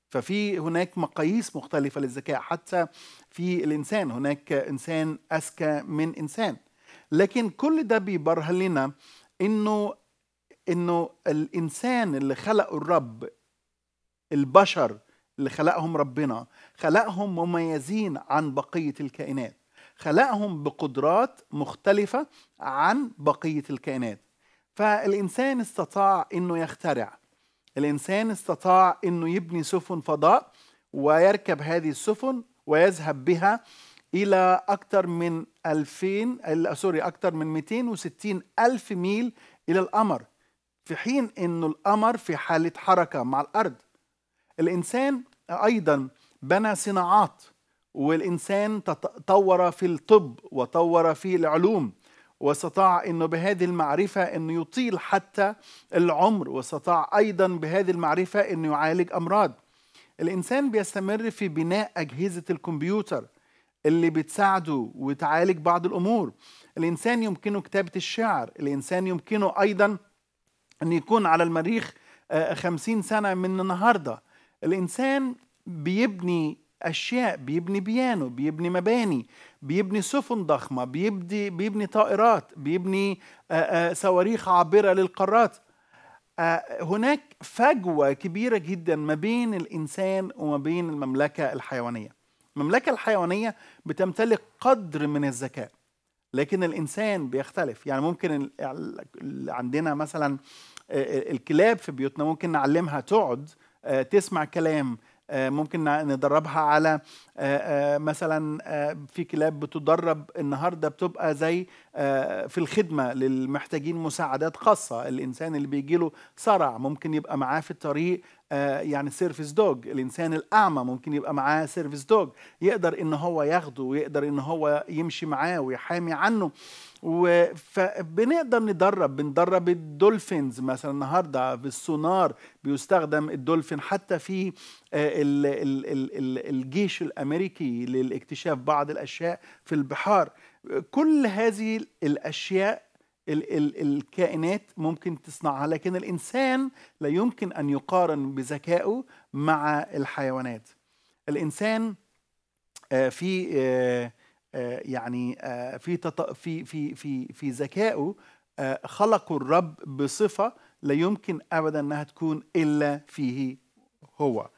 ففي هناك مقاييس مختلفة للذكاء حتى في الإنسان هناك إنسان أذكى من إنسان لكن كل ده بيبرهن لنا إنه انه الانسان اللي خلقه الرب البشر اللي خلقهم ربنا خلقهم مميزين عن بقيه الكائنات خلقهم بقدرات مختلفه عن بقيه الكائنات فالانسان استطاع انه يخترع الانسان استطاع انه يبني سفن فضاء ويركب هذه السفن ويذهب بها الى اكثر من 2000 سوري اكثر من 260 الف ميل الى القمر في حين انه القمر في حاله حركه مع الارض الانسان ايضا بنى صناعات والانسان طور في الطب وطور في العلوم واستطاع انه بهذه المعرفه انه يطيل حتى العمر واستطاع ايضا بهذه المعرفه انه يعالج امراض الانسان بيستمر في بناء اجهزه الكمبيوتر اللي بتساعده وتعالج بعض الامور الانسان يمكنه كتابه الشعر الانسان يمكنه ايضا أن يكون على المريخ آه، آه، خمسين سنة من النهاردة الإنسان بيبني أشياء بيبني بيانو بيبني مباني بيبني سفن ضخمة بيبني, بيبني طائرات بيبني آه، صواريخ عابرة للقارات هناك فجوة كبيرة جدا ما بين الإنسان وما بين المملكة الحيوانية المملكة الحيوانية بتمتلك قدر من الذكاء لكن الإنسان بيختلف يعني ممكن عندنا مثلا الكلاب في بيوتنا ممكن نعلمها تقعد آه، تسمع كلام آه، ممكن ندربها على آه، مثلا في كلاب بتدرب النهارده بتبقى زي في الخدمه للمحتاجين مساعدات خاصه الانسان اللي بيجي له صرع ممكن يبقى معاه في الطريق يعني سيرفيس دوج الانسان الاعمى ممكن يبقى معاه سيرفيس دوج يقدر ان هو ياخده ويقدر ان هو يمشي معاه ويحامي عنه فبنقدر ندرب بندرب الدولفينز مثلا النهارده بالسونار بيستخدم الدولفين حتى في آه، الجيش الامريكي للاكتشاف بعض الاشياء في البحار كل هذه الاشياء الكائنات ممكن تصنعها لكن الانسان لا يمكن ان يقارن بذكائه مع الحيوانات الانسان آه، في آه، آه، يعني آه، في في في في في ذكائه آه، خلق الرب بصفه لا يمكن ابدا انها تكون الا فيه هو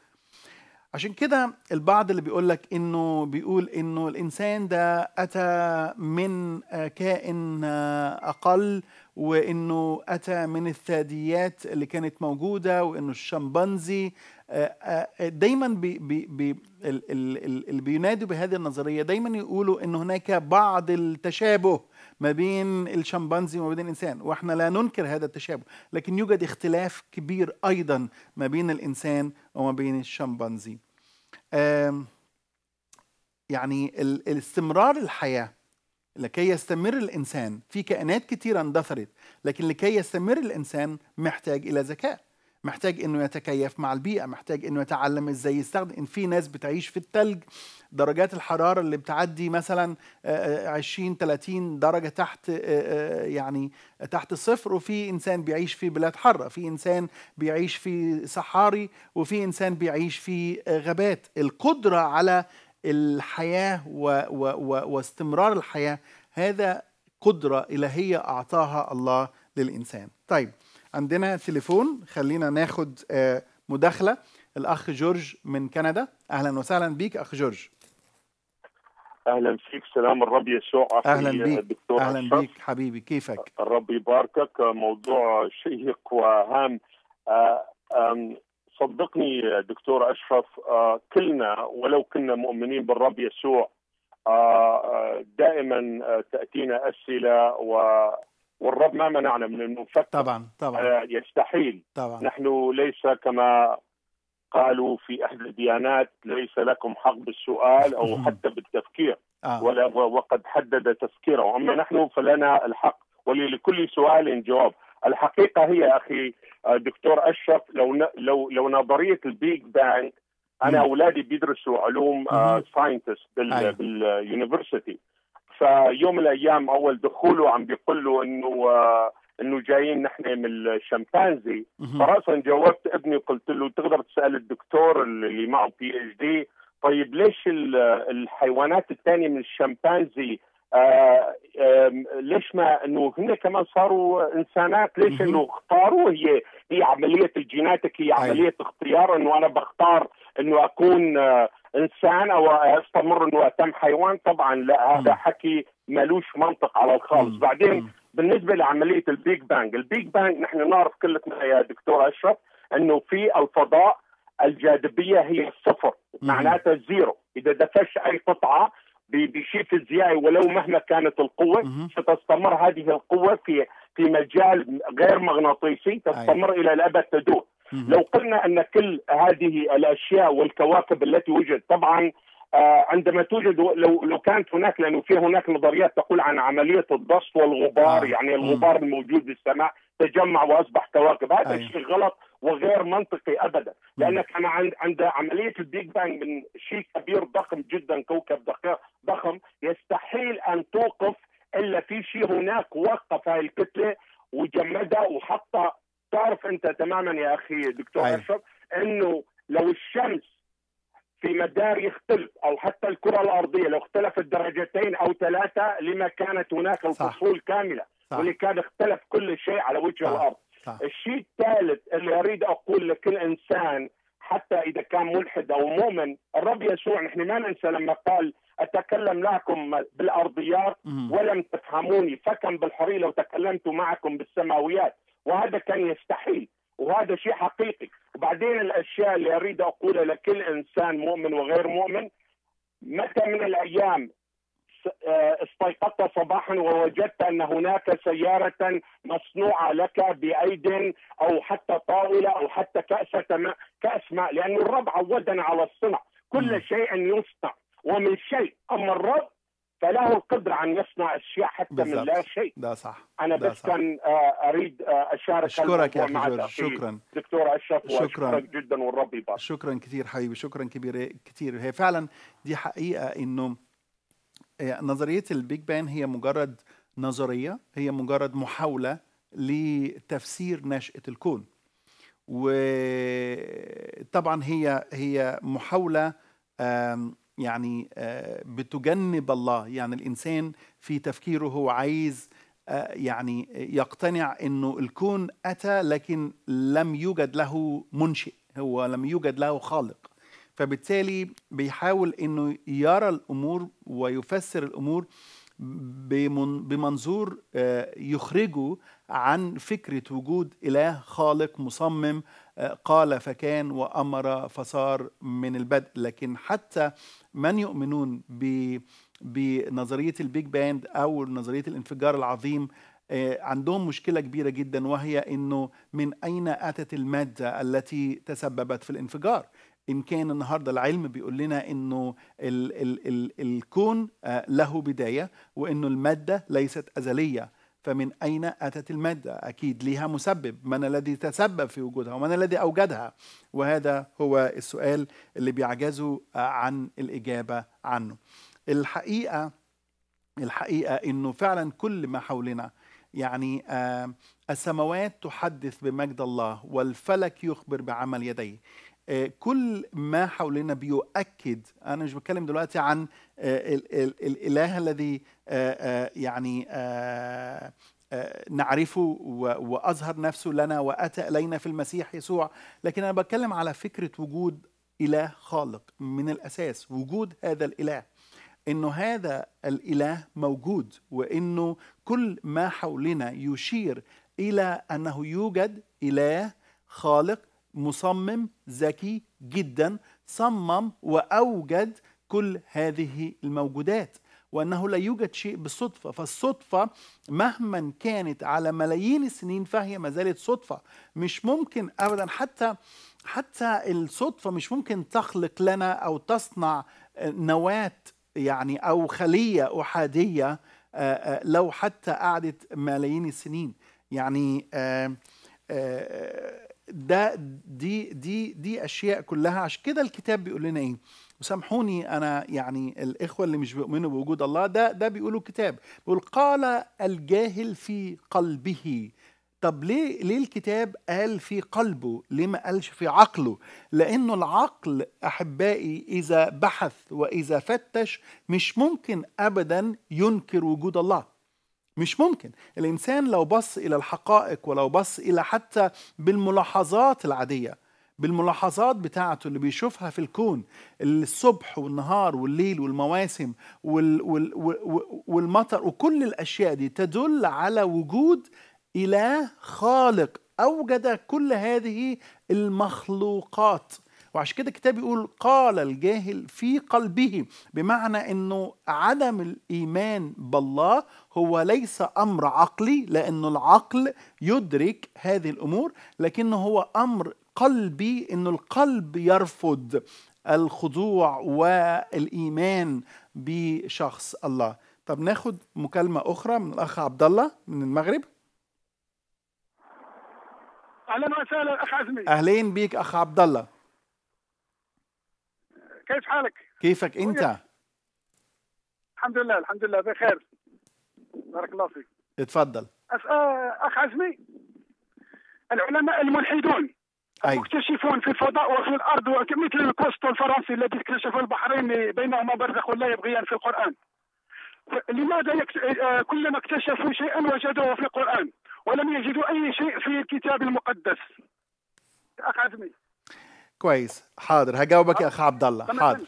عشان كده البعض اللي بيقول لك انه بيقول انه الانسان ده اتى من آه، كائن آه، اقل وانه اتى من الثدييات اللي كانت موجوده وانه الشمبانزي آه، دايما بي بي بي اللي بينادوا بهذه النظريه دايما يقولوا ان هناك بعض التشابه ما بين الشمبانزي وما بين الانسان واحنا لا ننكر هذا التشابه لكن يوجد اختلاف كبير ايضا ما بين الانسان وما بين الشمبانزي يعني الاستمرار الحياه لكي يستمر الانسان في كائنات كثيره اندثرت لكن لكي يستمر الانسان محتاج الى ذكاء محتاج انه يتكيف مع البيئه محتاج انه يتعلم ازاي يستخدم ان في ناس بتعيش في الثلج درجات الحراره اللي بتعدي مثلا 20 آه، 30 آه، درجه تحت آه، يعني تحت صفر وفي انسان بيعيش في بلاد حاره في انسان بيعيش في صحاري وفي انسان بيعيش في غابات القدره على الحياه و و و واستمرار الحياه هذا قدره الهيه اعطاها الله للانسان طيب عندنا تليفون خلينا ناخد آه، مداخله الاخ جورج من كندا اهلا وسهلا بيك اخ جورج
اهلا فيك سلام الرب يسوع اهلا بيك آه، دكتور اهلا
أشرف. بيك حبيبي كيفك
الرب يباركك آه، موضوع شيق وهام صدقني دكتور اشرف كلنا ولو كنا مؤمنين بالرب يسوع دائما تاتينا اسئله و والرب ما منعنا من انه نفكر
طبعا طبعا
آه، يستحيل طبعا نحن ليس كما قالوا في احد الديانات ليس لكم حق بالسؤال او حتى بالتفكير آه. ولا وقد حدد تفكيره اما نحن فلنا الحق ولكل سؤال جواب الحقيقه هي اخي آه، دكتور اشرف لو لو لو نظريه البيج بانج انا اولادي بيدرسوا علوم ساينتست باليونيفرسيتي أيوه. فيوم من الايام اول دخوله عم بيقول له انه آه، انه جايين نحن من الشمبانزي فراسا جاوبت ابني قلت له تقدر تسال الدكتور اللي معه بي اتش دي طيب ليش آه، الحيوانات الثانيه من الشمبانزي آه، ليش ما انه هنا كمان صاروا انسانات ليش انه اختاروا هي هي عمليه الجيناتك هي عمليه اختيار انه انا بختار انه اكون آه، انسان او استمر انه اتم حيوان طبعا لا هذا حكي مالوش منطق على الخالص بعدين بالنسبه لعمليه البيج بانج البيج بانج نحن نعرف كلنا يا دكتور اشرف انه في الفضاء الجاذبيه هي الصفر معناتها الزيرو اذا دفش اي قطعه بشيء فيزيائي ولو مهما كانت القوه ستستمر هذه القوه في في مجال غير مغناطيسي تستمر الى الابد تدور لو قلنا ان كل هذه الاشياء والكواكب التي وجد طبعا آه، عندما توجد لو لو كانت هناك لانه في هناك نظريات تقول عن عمليه الضغط والغبار آه. يعني الغبار الموجود في السماء تجمع واصبح كواكب هذا أيه. شيء غلط وغير منطقي ابدا لانك انا عند عند عمليه البيج بانج من شيء كبير ضخم جدا كوكب ضخم يستحيل ان توقف الا في شيء هناك وقف هاي الكتله وجمدها وحطها تعرف انت تماما يا اخي دكتور أيوه. اشرف انه لو الشمس في مدار يختلف او حتى الكره الارضيه لو اختلفت درجتين او ثلاثه لما كانت هناك الفصول كامله ولكان اختلف كل شيء على وجه الارض طيب. الشيء الثالث اللي اريد اقول لكل انسان حتى اذا كان ملحد او مؤمن الرب يسوع نحن ما ننسى لما قال اتكلم لكم بالارضيات ولم تفهموني فكم بالحريه لو تكلمت معكم بالسماويات وهذا كان يستحيل وهذا شيء حقيقي وبعدين الاشياء اللي اريد اقولها لكل انسان مؤمن وغير مؤمن متى من الايام آه، استيقظت صباحا ووجدت ان هناك سياره مصنوعه لك بايد او حتى طاوله او حتى كاسه ماء كاس ماء لان الرب عودنا على الصنع كل شيء يصنع ومن شيء اما الرب فله القدرة أن يصنع أشياء حتى بالزبط. من لا شيء
ده صح أنا بس صح. كان
آه، أريد آه، أشارك أشكرك يا أخي جورج شكرا
دكتور أشرف شكرا جدا والرب يبارك شكرا كثير حبيبي شكرا كبير كثير هي فعلا دي حقيقة إنه نظريه البيج بان هي مجرد نظريه هي مجرد محاوله لتفسير نشاه الكون وطبعا هي هي محاوله يعني آه، بتجنب الله يعني الانسان في تفكيره هو عايز آه، يعني يقتنع انه الكون اتى لكن لم يوجد له منشئ هو لم يوجد له خالق فبالتالي بيحاول انه يرى الامور ويفسر الامور بمنظور آه، يخرجه عن فكره وجود اله خالق مصمم آه، قال فكان وامر فصار من البدء لكن حتى من يؤمنون بنظريه البيج باند او نظريه الانفجار العظيم آه، عندهم مشكله كبيره جدا وهي انه من اين اتت الماده التي تسببت في الانفجار إن كان النهاردة العلم بيقول لنا أنه ال ال ال الكون آه، له بداية وأنه المادة ليست أزلية فمن أين أتت المادة؟ أكيد لها مسبب من الذي تسبب في وجودها ومن الذي أوجدها؟ وهذا هو السؤال اللي بيعجزوا آه، عن الإجابة عنه الحقيقة الحقيقة أنه فعلا كل ما حولنا يعني آه، السماوات تحدث بمجد الله والفلك يخبر بعمل يديه آه، كل ما حولنا بيؤكد انا مش بتكلم دلوقتي عن آه، الاله الذي آه، يعني نعرفه واظهر نفسه لنا واتى الينا في المسيح يسوع لكن انا بتكلم على فكره وجود اله خالق من الاساس وجود هذا الاله انه هذا الاله موجود وانه كل ما حولنا يشير الى انه يوجد اله خالق مصمم ذكي جدا صمم واوجد كل هذه الموجودات وانه لا يوجد شيء بالصدفه فالصدفه مهما كانت على ملايين السنين فهي ما زالت صدفه مش ممكن ابدا حتى حتى الصدفه مش ممكن تخلق لنا او تصنع نواه يعني او خليه احاديه آه، آه، لو حتى قعدت ملايين السنين يعني آآ آه، آآ ده دي دي دي اشياء كلها عشان كده الكتاب بيقول لنا ايه وسامحوني انا يعني الاخوه اللي مش بيؤمنوا بوجود الله ده ده بيقولوا الكتاب بيقول قال الجاهل في قلبه طب ليه ليه الكتاب قال في قلبه ليه ما قالش في عقله لانه العقل احبائي اذا بحث واذا فتش مش ممكن ابدا ينكر وجود الله مش ممكن الإنسان لو بص إلى الحقائق ولو بص إلى حتى بالملاحظات العادية بالملاحظات بتاعته اللي بيشوفها في الكون الصبح والنهار والليل والمواسم وال وال وال والمطر وكل الأشياء دي تدل على وجود إله خالق أوجد كل هذه المخلوقات وعشان كده الكتاب يقول قال الجاهل في قلبه بمعنى انه عدم الايمان بالله هو ليس امر عقلي لانه العقل يدرك هذه الامور لكنه هو امر قلبي انه القلب يرفض الخضوع والايمان بشخص الله طب ناخد مكالمه اخرى من الاخ عبد الله من المغرب
اهلا وسهلا اخ عزمي اهلين
بيك اخ عبد الله كيف حالك؟ كيفك أنت؟
الحمد لله الحمد لله بخير بارك الله فيك اتفضل آه، أخ عزمي العلماء الملحدون أي. مكتشفون في الفضاء وفي الارض مثل الكوستو الفرنسي الذي اكتشف البحرين بينهما برزخ لا يبغيان في القران لماذا يكت... آه، آه، كلما اكتشفوا شيئا وجدوه في القران ولم يجدوا اي شيء في الكتاب المقدس اخ عزمي
كويس حاضر هجاوبك يا اخ عبد الله حاضر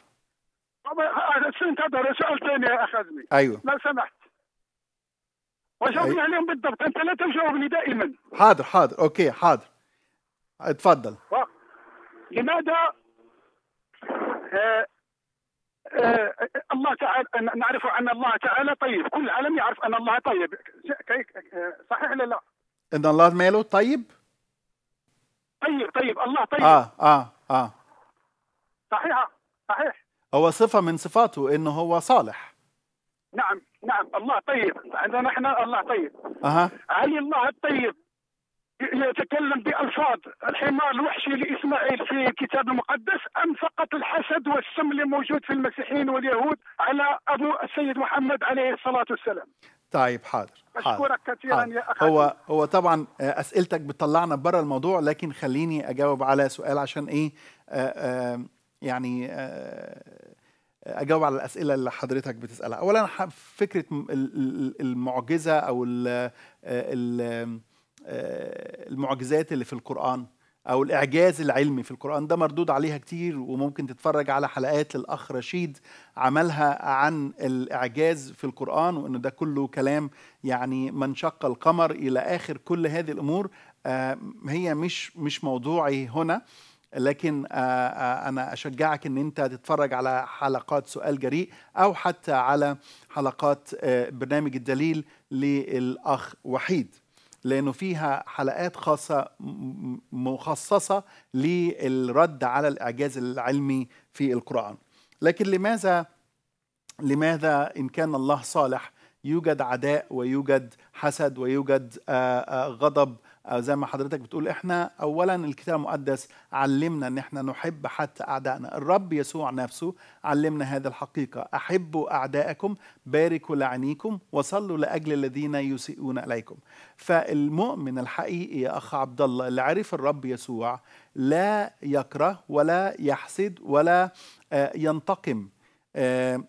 انتظر سؤال ثاني يا اخ ايوه لو سمحت وجاوبني أيوة. عليهم بالضبط انت لا تجاوبني دائما
حاضر حاضر اوكي حاضر اتفضل
و... لماذا آه آه, آه، الله تعالى نعرف ان الله تعالى طيب كل العالم يعرف ان الله طيب صحيح ولا لا
ان الله ماله طيب
طيب طيب الله طيب اه
اه اه
صحيحه صحيح
هو صفه من صفاته انه هو صالح
نعم نعم الله طيب عندنا نحن الله طيب اها هل الله الطيب يتكلم بألفاظ الحمار الوحشي لإسماعيل في الكتاب المقدس أم فقط الحسد والسم اللي موجود في المسيحيين واليهود على أبو السيد محمد عليه الصلاة والسلام
طيب حاضر بشكرك كثيرا حاضر. يا اخي هو هو طبعا آه، اسئلتك بتطلعنا بره الموضوع لكن خليني اجاوب على سؤال عشان ايه آه، آه، يعني اجاوب على الاسئله اللي حضرتك بتسالها اولا فكره المعجزه او المعجزات اللي في القران او الاعجاز العلمي في القران ده مردود عليها كتير وممكن تتفرج على حلقات للاخ رشيد عملها عن الاعجاز في القران وانه ده كله كلام يعني من شق القمر الى اخر كل هذه الامور آه، هي مش مش موضوعي هنا لكن آه، آه، انا اشجعك ان انت تتفرج على حلقات سؤال جريء او حتى على حلقات برنامج الدليل للاخ وحيد لانه فيها حلقات خاصه مخصصه للرد على الاعجاز العلمي في القران لكن لماذا لماذا ان كان الله صالح يوجد عداء ويوجد حسد ويوجد غضب زي ما حضرتك بتقول احنا اولا الكتاب المقدس علمنا ان احنا نحب حتى اعدائنا الرب يسوع نفسه علمنا هذه الحقيقه احبوا اعدائكم باركوا لعينيكم وصلوا لاجل الذين يسيئون اليكم فالمؤمن الحقيقي يا اخ عبد الله اللي عرف الرب يسوع لا يكره ولا يحسد ولا آه، ينتقم آه،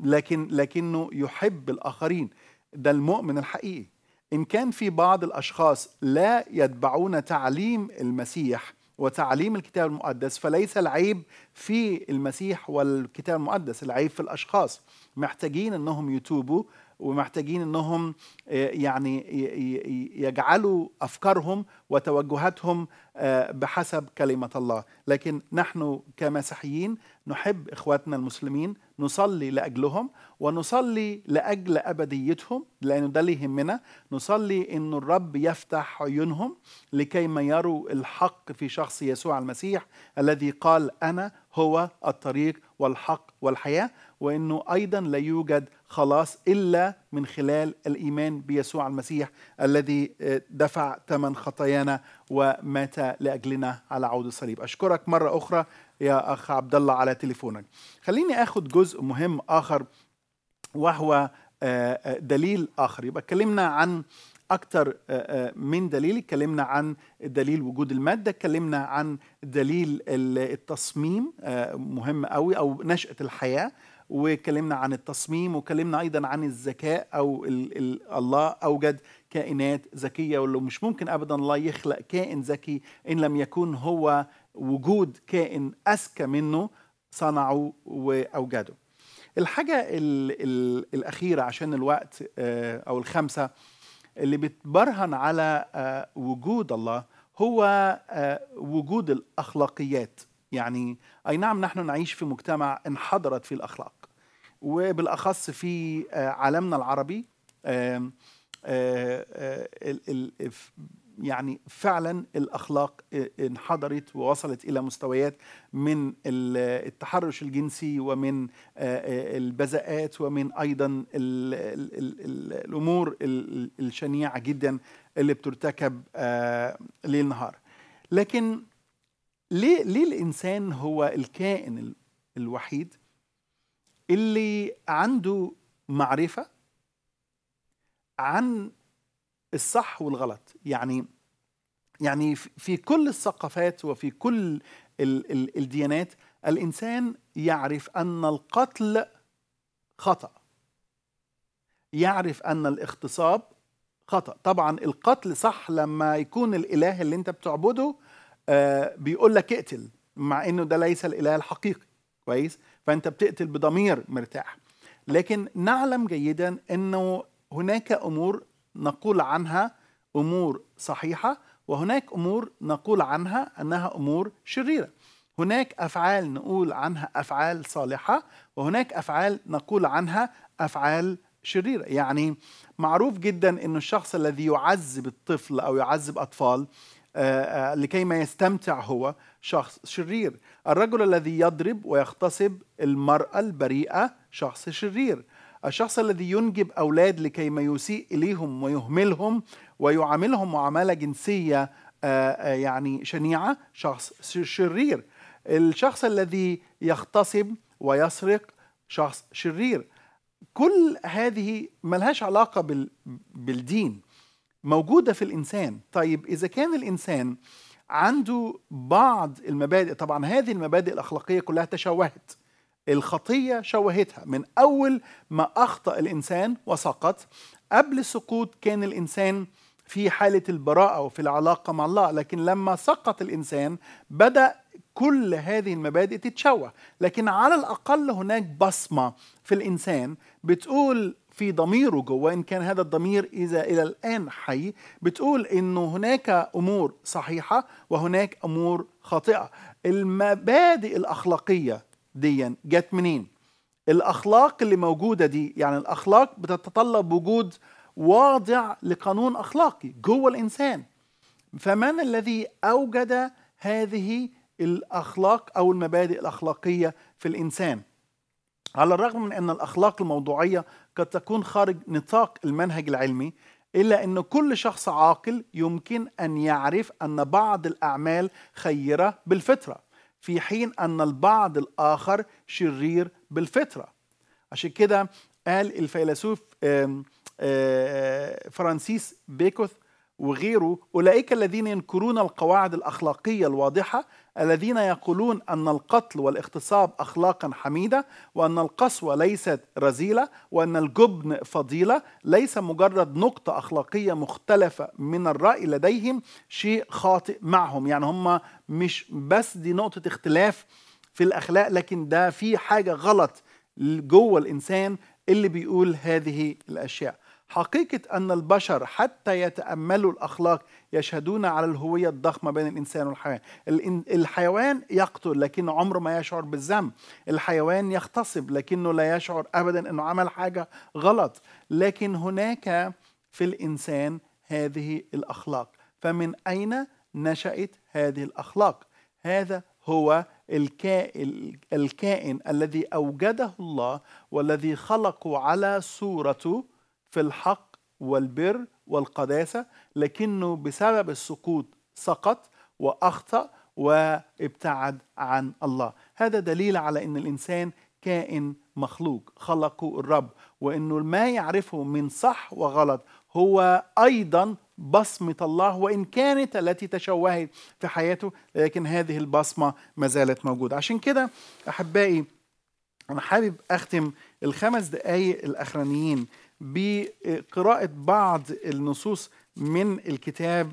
لكن لكنه يحب الاخرين ده المؤمن الحقيقي إن كان في بعض الأشخاص لا يتبعون تعليم المسيح وتعليم الكتاب المقدس فليس العيب في المسيح والكتاب المقدس العيب في الأشخاص محتاجين أنهم يتوبوا ومحتاجين أنهم آه، يعني يجعلوا افكارهم وتوجهاتهم آه، بحسب كلمه الله، لكن نحن كمسيحيين نحب اخواتنا المسلمين، نصلي لاجلهم ونصلي لاجل ابديتهم لانه ده اللي يهمنا، نصلي ان الرب يفتح عيونهم لكي ما يروا الحق في شخص يسوع المسيح الذي قال انا هو الطريق والحق والحياه، وانه ايضا لا يوجد خلاص الا من خلال الإيمان بيسوع المسيح الذي آه، دفع ثمن خطايانا ومات لأجلنا على عود الصليب أشكرك مرة أخرى يا أخ عبد الله على تليفونك خليني أخذ جزء مهم آخر وهو آه، آه، دليل آخر يبقى اتكلمنا عن أكثر من دليل اتكلمنا عن دليل وجود المادة اتكلمنا عن دليل التصميم مهم قوي أو نشأة الحياة واتكلمنا عن التصميم واتكلمنا ايضا عن الذكاء او الـ الـ الله اوجد كائنات ذكيه واللي مش ممكن ابدا الله يخلق كائن ذكي ان لم يكون هو وجود كائن اذكى منه صنعه واوجده الحاجه الـ الـ الاخيره عشان الوقت آه، او الخمسه اللي بتبرهن على آه، وجود الله هو آه، وجود الاخلاقيات يعني اي نعم نحن نعيش في مجتمع انحدرت في الاخلاق وبالاخص في آه، عالمنا العربي آه، آه، يعني فعلا الاخلاق انحدرت ووصلت الى مستويات من التحرش الجنسي ومن البزاءات ومن ايضا الامور الشنيعه جدا اللي بترتكب ليل نهار لكن ليه ليه الانسان هو الكائن الوحيد اللي عنده معرفة عن الصح والغلط يعني يعني في كل الثقافات وفي كل ال ال الديانات الإنسان يعرف أن القتل خطأ يعرف أن الاغتصاب خطأ طبعا القتل صح لما يكون الإله اللي أنت بتعبده آه بيقول لك اقتل مع أنه ده ليس الإله الحقيقي كويس فانت بتقتل بضمير مرتاح لكن نعلم جيدا انه هناك امور نقول عنها امور صحيحه وهناك امور نقول عنها انها امور شريره هناك افعال نقول عنها افعال صالحه وهناك افعال نقول عنها افعال شريره يعني معروف جدا ان الشخص الذي يعذب الطفل او يعذب اطفال آه، آه، لكي ما يستمتع هو شخص شرير الرجل الذي يضرب ويغتصب المرأة البريئة شخص شرير الشخص الذي ينجب أولاد لكي ما يسيء إليهم ويهملهم ويعاملهم معاملة جنسية آه، يعني شنيعة شخص شرير الشخص الذي يغتصب ويسرق شخص شرير كل هذه ملهاش علاقة بالدين موجودة في الإنسان طيب إذا كان الإنسان عنده بعض المبادئ طبعا هذه المبادئ الأخلاقية كلها تشوهت الخطية شوهتها من أول ما أخطأ الإنسان وسقط قبل السقوط كان الإنسان في حالة البراءة وفي العلاقة مع الله لكن لما سقط الإنسان بدأ كل هذه المبادئ تتشوه لكن على الأقل هناك بصمة في الإنسان بتقول في ضميره جوه ان كان هذا الضمير اذا الى الان حي بتقول انه هناك امور صحيحه وهناك امور خاطئه المبادئ الاخلاقيه دي جت منين الاخلاق اللي موجوده دي يعني الاخلاق بتتطلب وجود واضع لقانون اخلاقي جوه الانسان فمن الذي اوجد هذه الاخلاق او المبادئ الاخلاقيه في الانسان على الرغم من ان الاخلاق الموضوعيه قد تكون خارج نطاق المنهج العلمي إلا أن كل شخص عاقل يمكن أن يعرف أن بعض الأعمال خيرة بالفطرة في حين أن البعض الآخر شرير بالفطرة عشان كده قال الفيلسوف آه، فرانسيس بيكوث وغيره أولئك الذين ينكرون القواعد الأخلاقية الواضحة الذين يقولون أن القتل والاغتصاب أخلاقا حميدة وأن القسوة ليست رذيلة وأن الجبن فضيلة ليس مجرد نقطة أخلاقية مختلفة من الرأي لديهم شيء خاطئ معهم يعني هم مش بس دي نقطة اختلاف في الأخلاق لكن ده في حاجة غلط جوه الإنسان اللي بيقول هذه الأشياء حقيقة أن البشر حتى يتأملوا الأخلاق يشهدون على الهوية الضخمة بين الإنسان والحيوان الحيوان يقتل لكن عمره ما يشعر بالذنب الحيوان يغتصب لكنه لا يشعر أبدا أنه عمل حاجة غلط لكن هناك في الإنسان هذه الأخلاق فمن أين نشأت هذه الأخلاق هذا هو الكائن, الكائن الذي أوجده الله والذي خلقه على صورته في الحق والبر والقداسة لكنه بسبب السقوط سقط وأخطأ وابتعد عن الله هذا دليل على أن الإنسان كائن مخلوق خلقه الرب وأنه ما يعرفه من صح وغلط هو أيضا بصمة الله وإن كانت التي تشوهت في حياته لكن هذه البصمة ما زالت موجودة عشان كده أحبائي أنا حابب أختم الخمس دقايق الأخرانيين بقراءة بعض النصوص من الكتاب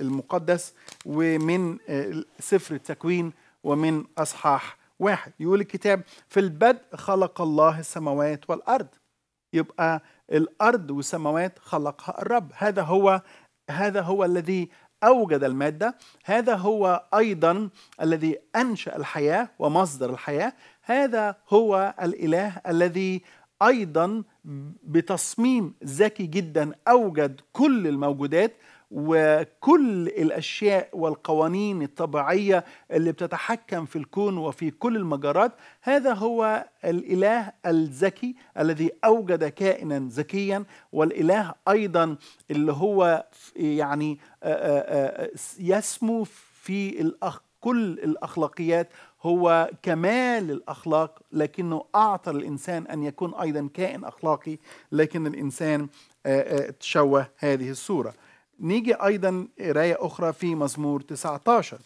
المقدس ومن آه، سفر التكوين ومن أصحاح واحد يقول الكتاب في البدء خلق الله السماوات والأرض يبقى الأرض والسماوات خلقها الرب هذا هو هذا هو الذي أوجد المادة هذا هو أيضا الذي أنشأ الحياة ومصدر الحياة هذا هو الإله الذي ايضا بتصميم ذكي جدا اوجد كل الموجودات وكل الاشياء والقوانين الطبيعيه اللي بتتحكم في الكون وفي كل المجرات هذا هو الاله الذكي الذي اوجد كائنا ذكيا والاله ايضا اللي هو يعني يسمو في كل الاخلاقيات هو كمال الاخلاق لكنه اعطى للانسان ان يكون ايضا كائن اخلاقي لكن الانسان تشوه هذه الصوره. نيجي ايضا قرايه اخرى في مزمور 19.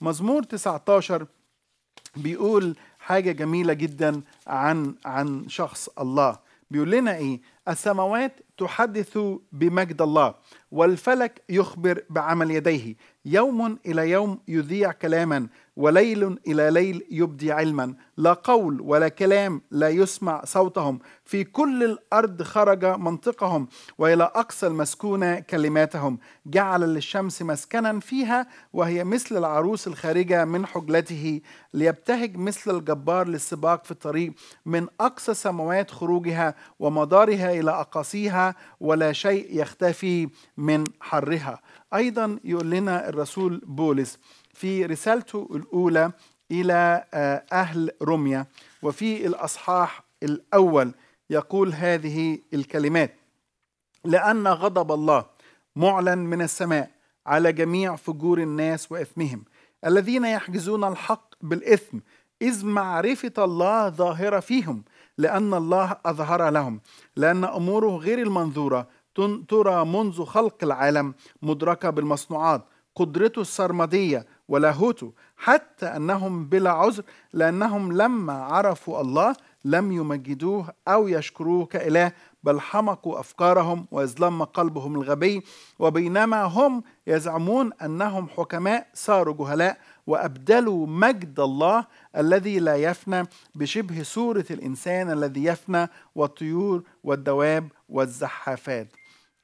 مزمور 19 بيقول حاجه جميله جدا عن عن شخص الله بيقول لنا ايه السماوات تحدث بمجد الله والفلك يخبر بعمل يديه يوم الى يوم يذيع كلاما وليل إلى ليل يبدي علما لا قول ولا كلام لا يسمع صوتهم في كل الأرض خرج منطقهم وإلى أقصى المسكونة كلماتهم جعل للشمس مسكنا فيها وهي مثل العروس الخارجة من حجلته ليبتهج مثل الجبار للسباق في الطريق من أقصى سماوات خروجها ومدارها إلى أقاصيها ولا شيء يختفي من حرها أيضا يقول لنا الرسول بولس في رسالته الأولى إلى آه، أهل روميا وفي الأصحاح الأول يقول هذه الكلمات لأن غضب الله معلن من السماء على جميع فجور الناس وإثمهم الذين يحجزون الحق بالإثم إذ معرفة الله ظاهرة فيهم لأن الله أظهر لهم لأن أموره غير المنظورة ترى منذ خلق العالم مدركة بالمصنوعات قدرته السرمدية ولاهوته حتى أنهم بلا عذر لأنهم لما عرفوا الله لم يمجدوه أو يشكروه كإله بل حمقوا أفكارهم وازلم قلبهم الغبي وبينما هم يزعمون أنهم حكماء صاروا جهلاء وأبدلوا مجد الله الذي لا يفنى بشبه صورة الإنسان الذي يفنى والطيور والدواب والزحافات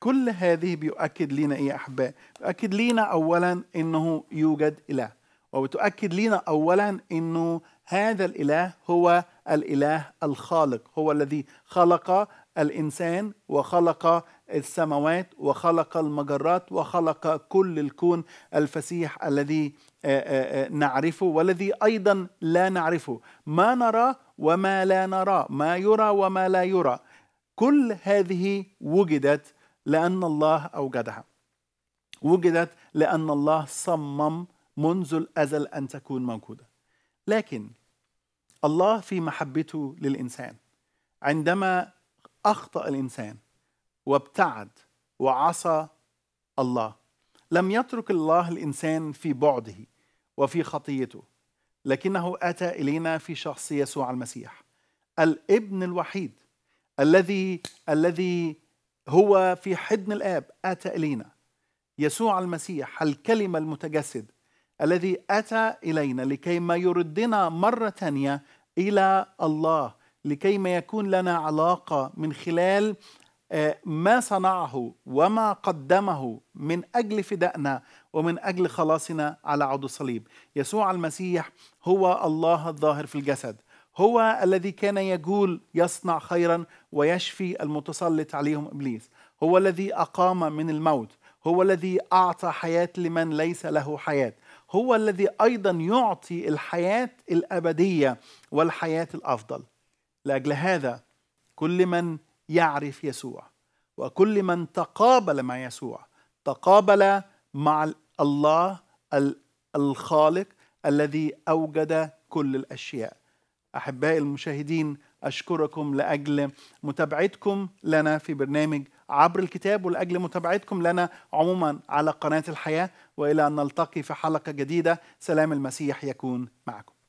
كل هذه بيؤكد لنا ايه يا احباء بيؤكد لنا اولا انه يوجد اله وبتؤكد لنا اولا انه هذا الاله هو الاله الخالق هو الذي خلق الانسان وخلق السماوات وخلق المجرات وخلق كل الكون الفسيح الذي آه، آه، آه، نعرفه والذي ايضا لا نعرفه ما نرى وما لا نرى ما يرى وما لا يرى كل هذه وجدت لأن الله أوجدها وجدت لأن الله صمم منذ الأزل أن تكون موجودة لكن الله في محبته للإنسان عندما أخطأ الإنسان وابتعد وعصى الله لم يترك الله الإنسان في بعده وفي خطيته لكنه أتى إلينا في شخص يسوع المسيح الابن الوحيد الذي الذي هو في حضن الآب أتى إلينا يسوع المسيح الكلمة المتجسد الذي أتى إلينا لكي ما يردنا مرة ثانية إلى الله لكي ما يكون لنا علاقة من خلال آه، ما صنعه وما قدمه من أجل فدائنا ومن أجل خلاصنا على عود الصليب يسوع المسيح هو الله الظاهر في الجسد هو الذي كان يجول يصنع خيرا ويشفي المتسلط عليهم ابليس هو الذي اقام من الموت هو الذي اعطى حياه لمن ليس له حياه هو الذي ايضا يعطي الحياه الابديه والحياه الافضل لاجل هذا كل من يعرف يسوع وكل من تقابل مع يسوع تقابل مع الله الخالق الذي اوجد كل الاشياء أحبائي المشاهدين أشكركم لأجل متابعتكم لنا في برنامج عبر الكتاب ولأجل متابعتكم لنا عموما على قناة الحياة وإلى أن نلتقي في حلقة جديدة سلام المسيح يكون معكم